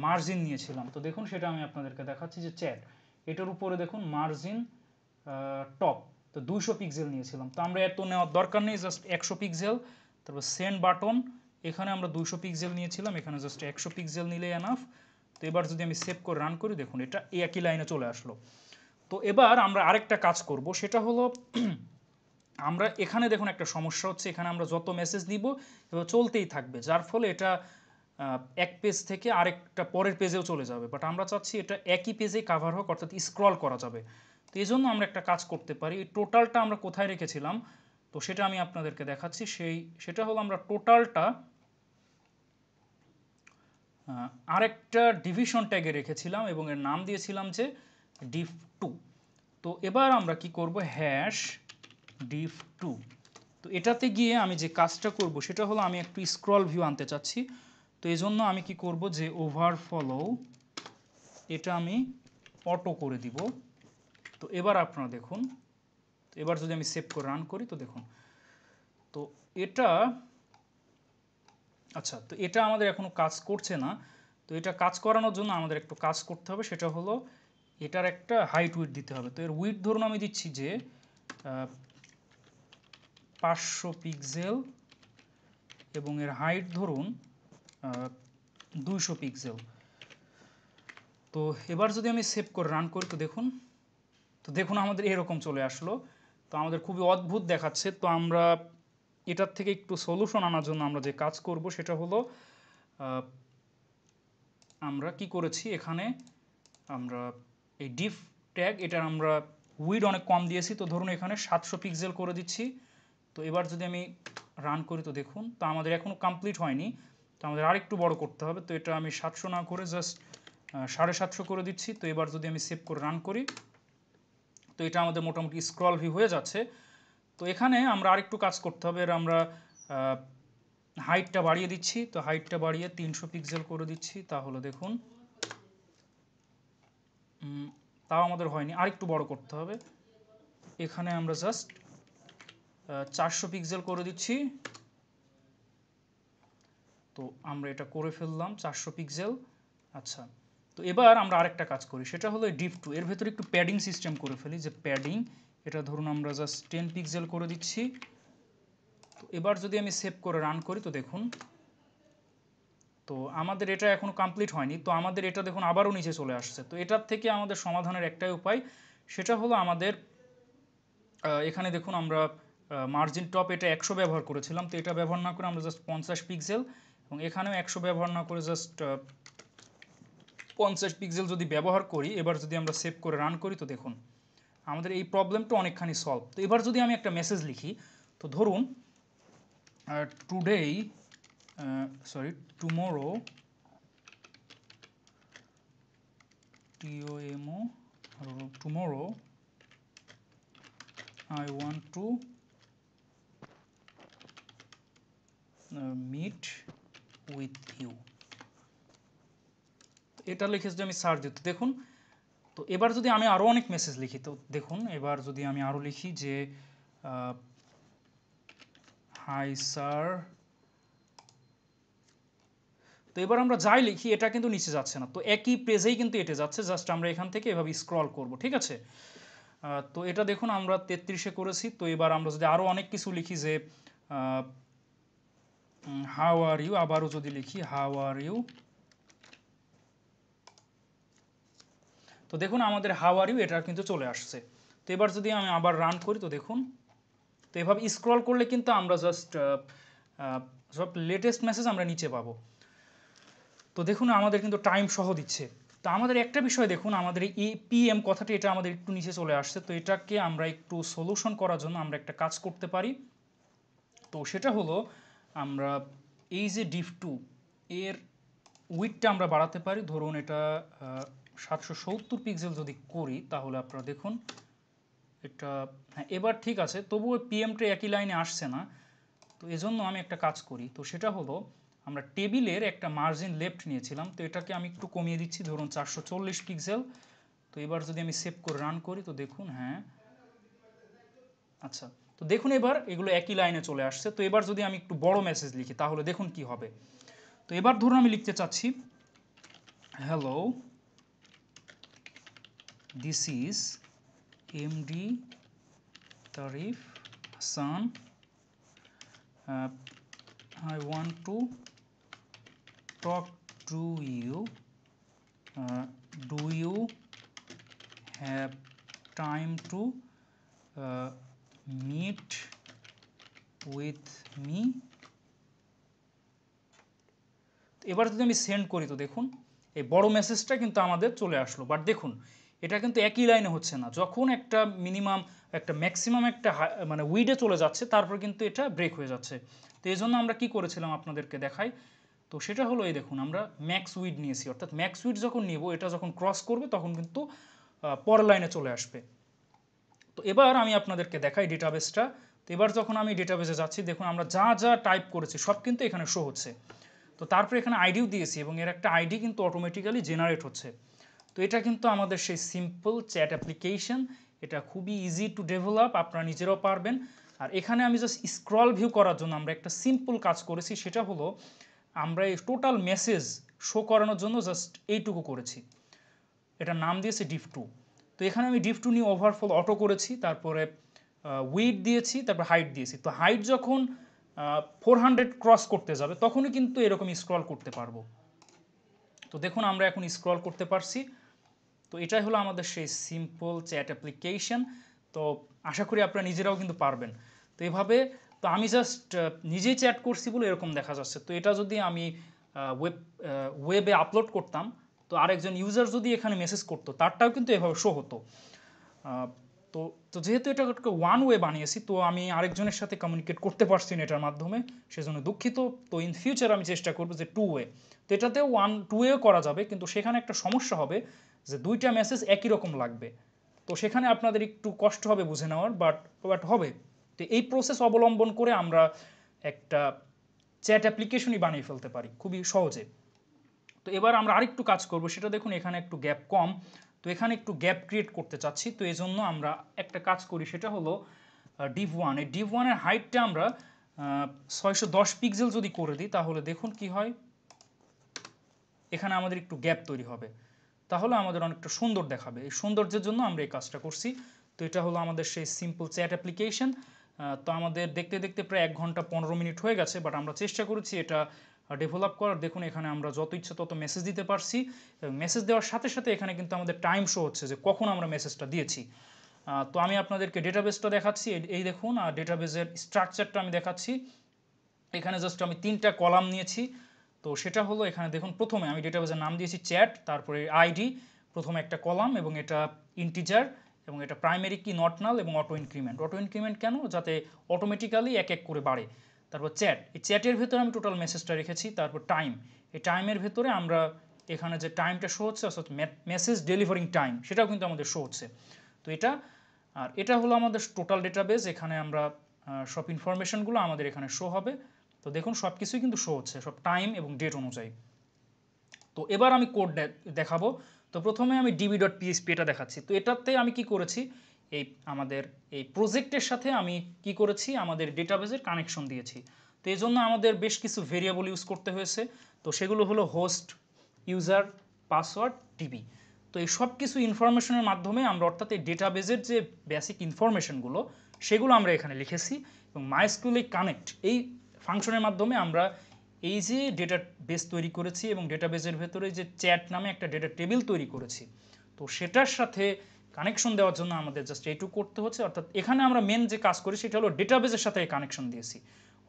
মার্জিন নিয়েছিলাম তো দেখুন সেটা আমি আপনাদেরকে দেখাচ্ছি যে চ্যাট এটার উপরে দেখুন মার্জিন টপ তো দুইশো পিক্সেল নিয়েছিলাম তো আমরা এত নেওয়ার দরকার নেই জাস্ট একশো পিক্সেল তারপর সেন্ড বাটন এখানে আমরা দুশো পিক্সেল নিয়েছিলাম এখানে জাস্ট একশো পিক্সেল নিলে এনাফ তো এবার যদি আমি সেভ করে রান করি দেখুন এটা এই একই লাইনে চলে আসলো তো এবার আমরা আরেকটা কাজ করব সেটা হলো আমরা এখানে দেখুন একটা সমস্যা হচ্ছে এখানে আমরা যত মেসেজ দিব এবার চলতেই থাকবে যার ফলে এটা এক পেজ থেকে আরেকটা পরের পেজেও চলে যাবে বাট আমরা চাচ্ছি এটা একই পেজে কাভার হোক অর্থাৎ স্ক্রল করা যাবে তো এই জন্য আমরা একটা কাজ করতে পারি এই টোটালটা আমরা কোথায় রেখেছিলাম তো সেটা আমি আপনাদেরকে দেখাচ্ছি সেই সেটা হলো আমরা টোটালটা আরেকটা ডিভিশন ট্যাগে রেখেছিলাম এবং এর নাম দিয়েছিলাম যে ডিফ টু তো এবার আমরা কি করব হ্যাশ ডিফ টু তো এটাতে গিয়ে আমি যে কাজটা করব সেটা হলো আমি একটু স্ক্রল ভিউ আনতে চাচ্ছি তো এই জন্য আমি কি করব যে ওভার ফলো এটা আমি অটো করে দিব তো এবার আপনারা দেখুন এবার যদি আমি সেভ করে রান করি তো দেখুন তো এটা আচ্ছা তো এটা আমাদের এখনও কাজ করছে না তো এটা কাজ করানোর জন্য আমাদের একটু কাজ করতে হবে সেটা হলো এটার একটা হাইট উইট দিতে হবে তো এর উইট ধরুন আমি দিচ্ছি যে পাঁচশো পিক্সেল এবং এর হাইট ধরুন দুইশো পিক্সেল তো এবার যদি আমি সেভ করে রান করি তো দেখুন তো দেখুন আমাদের এরকম চলে আসলো তো আমাদের খুবই অদ্ভুত দেখাচ্ছে তো আমরা এটার থেকে একটু সলিউশন আনার জন্য আমরা যে কাজ করব সেটা হলো আমরা কি করেছি এখানে আমরা এই ডিফ ট্যাগ এটার আমরা উইড অনেক কম দিয়েছি তো ধরুন এখানে সাতশো পিক্সেল করে দিচ্ছি তো এবার যদি আমি রান করি তো দেখুন তো আমাদের এখনও কমপ্লিট হয়নি তো আমাদের আরেকটু বড় করতে হবে তো এটা আমি সাতশো না করে জাস্ট সাড়ে সাতশো করে দিচ্ছি তো এবার যদি আমি সেভ করে রান করি তো এটা আমাদের মোটামুটি স্ক্রল ভিউ হয়ে যাচ্ছে তো এখানে আমরা আরেকটু কাজ করতে হবে আমরা হাইটটা বাড়িয়ে দিচ্ছি তো হাইটটা বাড়িয়ে তিনশো পিক্সেল করে দিচ্ছি তাহলে দেখুন তাও আমাদের হয়নি আরেকটু বড় করতে হবে এখানে আমরা জাস্ট চারশো পিক্সেল করে দিচ্ছি তো আমরা এটা করে ফেললাম চারশো পিক্সেল আচ্ছা তো এবার আমরা আরেকটা কাজ করি সেটা হলো ডিপ টু এর ভেতরে একটু প্যাডিং সিস্টেম করে ফেলি যে প্যাডিং এটা ধরুন আমরা জাস্ট টেন পিক্সেল করে দিচ্ছি তো এবার যদি আমি সেভ করে রান করি তো দেখুন তো আমাদের এটা এখন কমপ্লিট হয়নি তো আমাদের এটা দেখুন আবারও নিচে চলে আসছে তো এটার থেকে আমাদের সমাধানের একটাই উপায় সেটা হলো আমাদের এখানে দেখুন আমরা মার্জিন টপ এটা একশো ব্যবহার করেছিলাম তো এটা ব্যবহার না করে আমরা জাস্ট পঞ্চাশ পিক্সেল এবং এখানেও একশো ব্যবহার না করে জাস্ট পঞ্চাশ পিক্সেল যদি ব্যবহার করি এবার যদি আমরা সেভ করে রান করি তো দেখুন আমাদের এই প্রবলেমটা অনেকখানি সলভ তো এবার যদি আমি একটা মেসেজ লিখি তো ধরুন today sorry tomorrow T O M O tomorrow I want to meet with you এটা লিখে যদি আমি সার্চ দিতে দেখুন তো এবার যদি আমি আরও অনেক মেসেজ লিখি তো দেখুন এবার যদি আমি আরও লিখি যে হাই স্যার তো এবার আমরা যাই লিখি এটা কিন্তু নিচে যাচ্ছে না তো একই পেজেই কিন্তু এটে যাচ্ছে জাস্ট আমরা এখান থেকে এভাবে স্ক্রল করব ঠিক আছে তো এটা দেখুন আমরা তেত্রিশে করেছি তো এবার আমরা যদি আরও অনেক কিছু লিখি যে হাউ আর ইউ আবারও যদি লিখি হাউ আর ইউ তো দেখুন আমাদের হাউ ইউ এটা কিন্তু চলে আসছে তো এবার যদি আমি আবার রান করি তো দেখুন তো এভাবে স্ক্রল করলে কিন্তু আমরা জাস্ট সব লেটেস্ট মেসেজ আমরা নিচে পাবো তো দেখুন আমাদের কিন্তু টাইম সহ দিচ্ছে তো আমাদের একটা বিষয় দেখুন আমাদের এই পিএম কথাটি এটা আমাদের একটু নিচে চলে আসছে তো এটাকে আমরা একটু সলিউশন করার জন্য আমরা একটা কাজ করতে পারি তো সেটা হলো আমরা এই যে ডিফ টু এর উইথটা আমরা বাড়াতে পারি ধরুন এটা সাতশো সত্তর পিক্সেল যদি করি তাহলে আপনারা দেখুন এটা হ্যাঁ এবার ঠিক আছে তবুও পিএমটা একই লাইনে আসছে না তো এজন্য আমি একটা কাজ করি তো সেটা হলো আমরা টেবিলের একটা মার্জিন লেফট নিয়েছিলাম তো এটাকে আমি একটু কমিয়ে দিচ্ছি ধরুন চারশো চল্লিশ পিক্সেল তো এবার যদি আমি সেভ করে রান করি তো দেখুন হ্যাঁ আচ্ছা তো দেখুন এবার এগুলো একই লাইনে চলে আসছে তো এবার যদি আমি একটু বড় মেসেজ লিখি তাহলে দেখুন কি হবে তো এবার ধরুন আমি লিখতে চাচ্ছি hello this is MD Tarif Hassan uh, I want to talk to you uh, do you have time to uh, meet with me এবার যদি আমি সেন্ড করি তো দেখুন এই বড় মেসেজটা কিন্তু আমাদের চলে আসলো বাট দেখুন এটা কিন্তু একই লাইনে হচ্ছে না যখন একটা মিনিমাম একটা ম্যাক্সিমাম একটা মানে উইডে চলে যাচ্ছে তারপর কিন্তু এটা ব্রেক হয়ে যাচ্ছে তো এই জন্য আমরা কি করেছিলাম আপনাদেরকে দেখাই তো সেটা হলো এই দেখুন আমরা ম্যাক্স উইড নিয়েছি অর্থাৎ ম্যাক্স উইড যখন নেব এটা যখন ক্রস করবে তখন কিন্তু পর লাইনে চলে আসবে তো এবার আমি আপনাদেরকে দেখাই ডেটাবেসটা তো এবার যখন আমি ডেটাবেসে যাচ্ছি দেখুন আমরা যা যা টাইপ করেছি সব কিন্তু এখানে শো হচ্ছে তো তারপরে এখানে আইডিও দিয়েছি এবং এর একটা আইডি কিন্তু অটোমেটিক্যালি জেনারেট হচ্ছে তো এটা কিন্তু আমাদের সেই সিম্পল চ্যাট অ্যাপ্লিকেশন এটা খুবই ইজি টু ডেভেলপ আপনারা নিজেরাও পারবেন আর এখানে আমি জাস্ট স্ক্রল ভিউ করার জন্য আমরা একটা সিম্পল কাজ করেছি সেটা হলো আমরা এই টোটাল মেসেজ শো করানোর জন্য জাস্ট এইটুকু করেছি এটা নাম দিয়েছে ডিফ টু তো এখানে আমি ডিফ টু নিয়ে ওভারফল অটো করেছি তারপরে উইট দিয়েছি তারপর হাইট দিয়েছি তো হাইট যখন ফোর হান্ড্রেড ক্রস করতে যাবে তখনই কিন্তু এরকম স্ক্রল করতে পারবো তো দেখুন আমরা এখন স্ক্রল করতে পারছি তো এটাই হলো আমাদের সেই সিম্পল চ্যাট অ্যাপ্লিকেশান তো আশা করি আপনারা নিজেরাও কিন্তু পারবেন তো এভাবে তো আমি জাস্ট নিজেই চ্যাট করছি বলে এরকম দেখা যাচ্ছে তো এটা যদি আমি ওয়েব ওয়েবে আপলোড করতাম তো আরেকজন ইউজার যদি এখানে মেসেজ করতো তারটাও কিন্তু এভাবে শো হতো তো তো যেহেতু এটা ওয়ান ওয়ে বানিয়েছি তো আমি আরেকজনের সাথে কমিউনিকেট করতে পারছি না এটার মাধ্যমে সেজন্য দুঃখিত তো ইন ফিউচার আমি চেষ্টা করবো যে টু ওয়ে তো এটাতে ওয়ান টু ওয়ে করা যাবে কিন্তু সেখানে একটা সমস্যা হবে যে দুইটা মেসেজ একই রকম লাগবে তো সেখানে আপনাদের একটু কষ্ট হবে বুঝে নেওয়ার বাট বাট হবে তো এই প্রসেস অবলম্বন করে আমরা একটা চ্যাট অ্যাপ্লিকেশনই বানিয়ে ফেলতে পারি খুবই সহজে তো এবার আমরা আরেকটু কাজ করব সেটা দেখুন এখানে একটু গ্যাপ কম তো এখানে একটু গ্যাপ ক্রিয়েট করতে চাচ্ছি তো এই জন্য আমরা একটা কাজ করি সেটা হলো ডিভ ওয়ান এই ডিভ ওয়ানের হাইটটা আমরা ছয়শো দশ পিক্সেল যদি করে দিই তাহলে দেখুন কি হয় এখানে আমাদের একটু গ্যাপ তৈরি হবে তাহলে আমাদের অনেকটা সুন্দর দেখাবে এই সৌন্দর্যের জন্য আমরা এই কাজটা করছি তো এটা হলো আমাদের সেই সিম্পল চ্যাট অ্যাপ্লিকেশন তো আমাদের দেখতে দেখতে প্রায় এক ঘন্টা পনেরো মিনিট হয়ে গেছে বাট আমরা চেষ্টা করেছি এটা ডেভেলপ করার দেখুন এখানে আমরা যত ইচ্ছা তত মেসেজ দিতে পারছি মেসেজ দেওয়ার সাথে সাথে এখানে কিন্তু আমাদের টাইম শো হচ্ছে যে কখন আমরা মেসেজটা দিয়েছি তো আমি আপনাদেরকে ডেটাবেসটা দেখাচ্ছি এই দেখুন আর ডেটাবেসের স্ট্রাকচারটা আমি দেখাচ্ছি এখানে জাস্ট আমি তিনটা কলাম নিয়েছি তো সেটা হলো এখানে দেখুন প্রথমে আমি ডেটাবেজের নাম দিয়েছি চ্যাট তারপরে আইডি প্রথমে একটা কলাম এবং এটা ইন্টিজার এবং এটা প্রাইমারি কি নট নাল এবং অটো ইনক্রিমেন্ট অটো ইনক্রিমেন্ট কেন যাতে অটোমেটিক্যালি এক এক করে বাড়ে তারপর চ্যাট এই চ্যাটের ভেতরে আমি টোটাল মেসেজটা রেখেছি তারপর টাইম এই টাইমের ভেতরে আমরা এখানে যে টাইমটা শো হচ্ছে অর্থাৎ মেসেজ ডেলিভারিং টাইম সেটাও কিন্তু আমাদের শো হচ্ছে তো এটা আর এটা হলো আমাদের টোটাল ডেটাবেস এখানে আমরা সব ইনফরমেশনগুলো আমাদের এখানে শো হবে তো দেখুন সব কিছুই কিন্তু শো হচ্ছে সব টাইম এবং ডেট অনুযায়ী তো এবার আমি কোড দেখাবো তো প্রথমে আমি ডিবি ডট পিএসপি এটা দেখাচ্ছি তো এটাতে আমি কি করেছি এই আমাদের এই প্রজেক্টের সাথে আমি কি করেছি আমাদের ডেটাবেজের কানেকশন দিয়েছি তো এই জন্য আমাদের বেশ কিছু ভেরিয়েবল ইউজ করতে হয়েছে তো সেগুলো হলো হোস্ট ইউজার পাসওয়ার্ড ডিবি তো এই সব কিছু ইনফরমেশনের মাধ্যমে আমরা অর্থাৎ এই ডেটাবেজের যে বেসিক ইনফরমেশনগুলো সেগুলো আমরা এখানে লিখেছি এবং মাইস্কুলে কানেক্ট এই ফাংশনের মাধ্যমে আমরা এই যে ডেটা বেস তৈরি করেছি এবং বেসের ভেতরে যে চ্যাট নামে একটা ডেটা টেবিল তৈরি করেছি তো সেটার সাথে কানেকশন দেওয়ার জন্য আমাদের জাস্ট এইটুকু করতে হচ্ছে অর্থাৎ এখানে আমরা মেন যে কাজ করি সেটা হলো বেসের সাথে কানেকশন দিয়েছি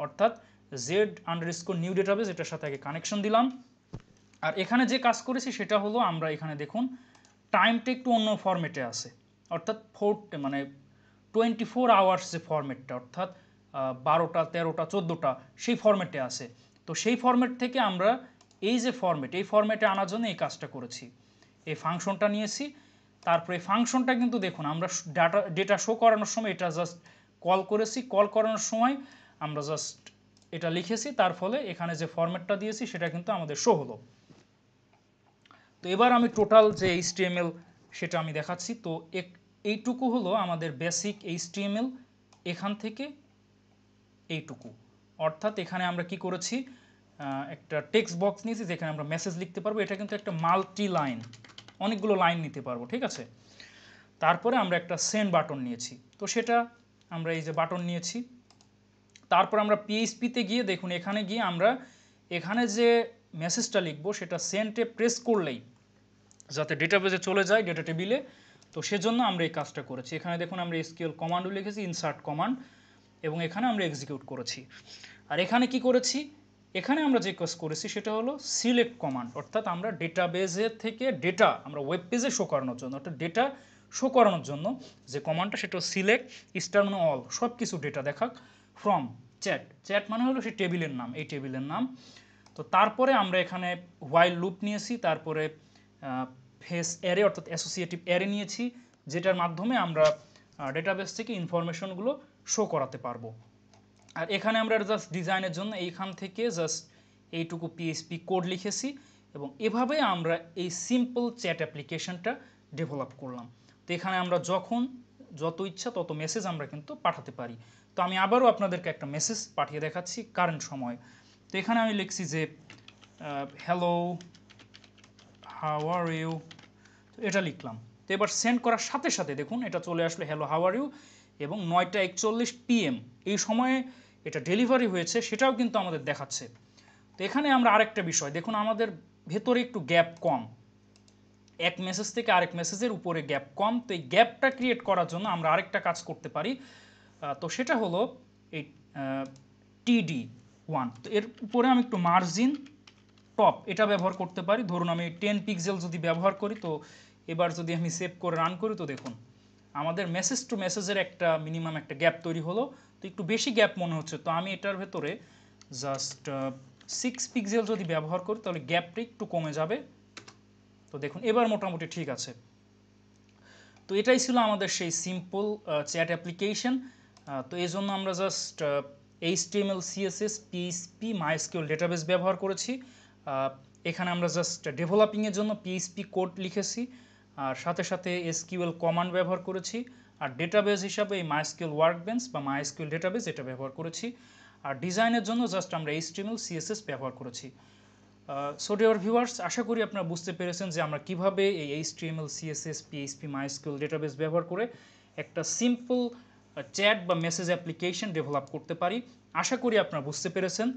অর্থাৎ Z underscore new base এটার সাথে আগে কানেকশন দিলাম আর এখানে যে কাজ করেছি সেটা হলো আমরা এখানে দেখুন টাইমটা একটু অন্য ফর্মেটে আছে অর্থাৎ ফোর মানে টোয়েন্টি ফোর আওয়ার্স যে ফর্মেটটা অর্থাৎ বারোটা তেরোটা চোদ্দোটা সেই ফর্ম্যাটে আছে তো সেই ফর্ম্যাট থেকে আমরা এই যে ফর্ম্যাট এই ফর্ম্যাটে আনার জন্য এই কাজটা করেছি এই ফাংশনটা নিয়েছি তারপরে ফাংশনটা কিন্তু দেখুন আমরা ডাটা ডেটা শো করানোর সময় এটা জাস্ট কল করেছি কল করানোর সময় আমরা জাস্ট এটা লিখেছি তার ফলে এখানে যে ফর্ম্যাটটা দিয়েছি সেটা কিন্তু আমাদের শো হলো তো এবার আমি টোটাল যে এইচটিএমএল সেটা আমি দেখাচ্ছি তো এইটুকু হলো আমাদের বেসিক এইচটিএমএল এখান থেকে এইটুকু অর্থাৎ এখানে আমরা কি করেছি একটা টেক্সট বক্স নিয়েছি যেখানে আমরা মেসেজ লিখতে পারবো এটা কিন্তু একটা মাল্টি লাইন অনেকগুলো লাইন নিতে পারবো ঠিক আছে তারপরে আমরা একটা সেন্ড বাটন নিয়েছি তো সেটা আমরা এই যে বাটন নিয়েছি তারপর আমরা পিএইচপিতে গিয়ে দেখুন এখানে গিয়ে আমরা এখানে যে মেসেজটা লিখবো সেটা সেন্টে প্রেস করলেই যাতে ডেটাবেজে চলে যায় ডেটা টেবিলে তো সেজন্য আমরা এই কাজটা করেছি এখানে দেখুন আমরা স্কেল কমান্ডও লিখেছি ইনসার্ট কমান্ড এবং এখানে আমরা এক্সিকিউট করেছি আর এখানে কি করেছি এখানে আমরা যে কাজ করেছি সেটা হলো সিলেক্ট কমান্ড অর্থাৎ আমরা ডেটাবেজের থেকে ডেটা আমরা ওয়েব পেজে শো করানোর জন্য অর্থাৎ ডেটা শো করানোর জন্য যে কমান্ডটা সেটা সিলেক্ট ইস্টার্ন অল সব কিছু ডেটা দেখাক ফ্রম চ্যাট চ্যাট মানে হলো সেই টেবিলের নাম এই টেবিলের নাম তো তারপরে আমরা এখানে হোয়াইল লুপ নিয়েছি তারপরে ফেস অ্যারে অর্থাৎ অ্যাসোসিয়েটিভ অ্যারে নিয়েছি যেটার মাধ্যমে আমরা ডেটাবেস থেকে ইনফরমেশনগুলো শো করাতে পারবো আর এখানে আমরা জাস্ট ডিজাইনের জন্য এইখান থেকে জাস্ট এইটুকু পিএসপি কোড লিখেছি এবং এভাবে আমরা এই সিম্পল চ্যাট অ্যাপ্লিকেশনটা ডেভেলপ করলাম তো এখানে আমরা যখন যত ইচ্ছা তত মেসেজ আমরা কিন্তু পাঠাতে পারি তো আমি আবারও আপনাদেরকে একটা মেসেজ পাঠিয়ে দেখাচ্ছি কারেন্ট সময় তো এখানে আমি লিখছি যে হ্যালো হাউ আর ইউ তো এটা লিখলাম তো এবার সেন্ড করার সাথে সাথে দেখুন এটা চলে আসলো হ্যালো হাউ আর ইউ এবং নয়টা একচল্লিশ পিএম এই সময়ে এটা ডেলিভারি হয়েছে সেটাও কিন্তু আমাদের দেখাচ্ছে তো এখানে আমরা আরেকটা বিষয় দেখুন আমাদের ভেতরে একটু গ্যাপ কম এক মেসেজ থেকে আরেক মেসেজের উপরে গ্যাপ কম তো এই গ্যাপটা ক্রিয়েট করার জন্য আমরা আরেকটা কাজ করতে পারি তো সেটা হলো এই টিডি ওয়ান তো এর উপরে আমি একটু মার্জিন টপ এটা ব্যবহার করতে পারি ধরুন আমি টেন পিক্সেল যদি ব্যবহার করি তো এবার যদি আমি সেভ করে রান করি তো দেখুন আমাদের মেসেজ টু মেসেজের একটা মিনিমাম একটা গ্যাপ তৈরি হলো তো একটু বেশি গ্যাপ মনে হচ্ছে তো আমি এটার ভেতরে জাস্ট সিক্স পিক্সেল যদি ব্যবহার করি তাহলে গ্যাপটা একটু কমে যাবে তো দেখুন এবার মোটামুটি ঠিক আছে তো এটাই ছিল আমাদের সেই সিম্পল চ্যাট অ্যাপ্লিকেশন তো এই জন্য আমরা just HTML CSS PHP MySQL database ব্যবহার করেছি এখানে আমরা জাস্ট ডেভেলপিংয়ের জন্য পিএইচপি কোড লিখেছি আর সাথে সাথে এসকিউএল কমান্ড ব্যবহার করেছি আর ডেটাবেস হিসাবে এই মাইস্কিউল ওয়ার্কবেঞ্চ বা মাইস্কিউল ডেটাবেস এটা ব্যবহার করেছি আর ডিজাইনের জন্য জাস্ট আমরা এইচটিএমএল সিএসএস ব্যবহার করেছি সো ডেওয়ার ভিউয়ার্স আশা করি আপনারা বুঝতে পেরেছেন যে আমরা কিভাবে এই HTML CSS PHP MySQL database ব্যবহার করে একটা সিম্পল চ্যাট বা মেসেজ অ্যাপ্লিকেশন ডেভেলপ করতে পারি আশা করি আপনারা বুঝতে পেরেছেন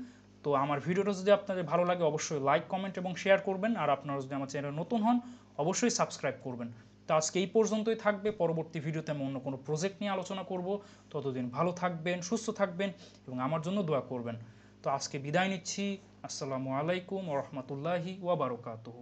তো আমার ভিডিওটা যদি আপনাদের ভালো লাগে অবশ্যই লাইক কমেন্ট এবং শেয়ার করবেন আর আপনারা যদি আমার চ্যানেলে নতুন হন অবশ্যই সাবস্ক্রাইব করবেন তো আজকে এই পর্যন্তই থাকবে পরবর্তী ভিডিওতে আমি অন্য কোনো প্রজেক্ট নিয়ে আলোচনা করব ততদিন ভালো থাকবেন সুস্থ থাকবেন এবং আমার জন্য দোয়া করবেন তো আজকে বিদায় নিচ্ছি আসসালামু আলাইকুম রহমতুল্লাহি ওয়াবারকাতহ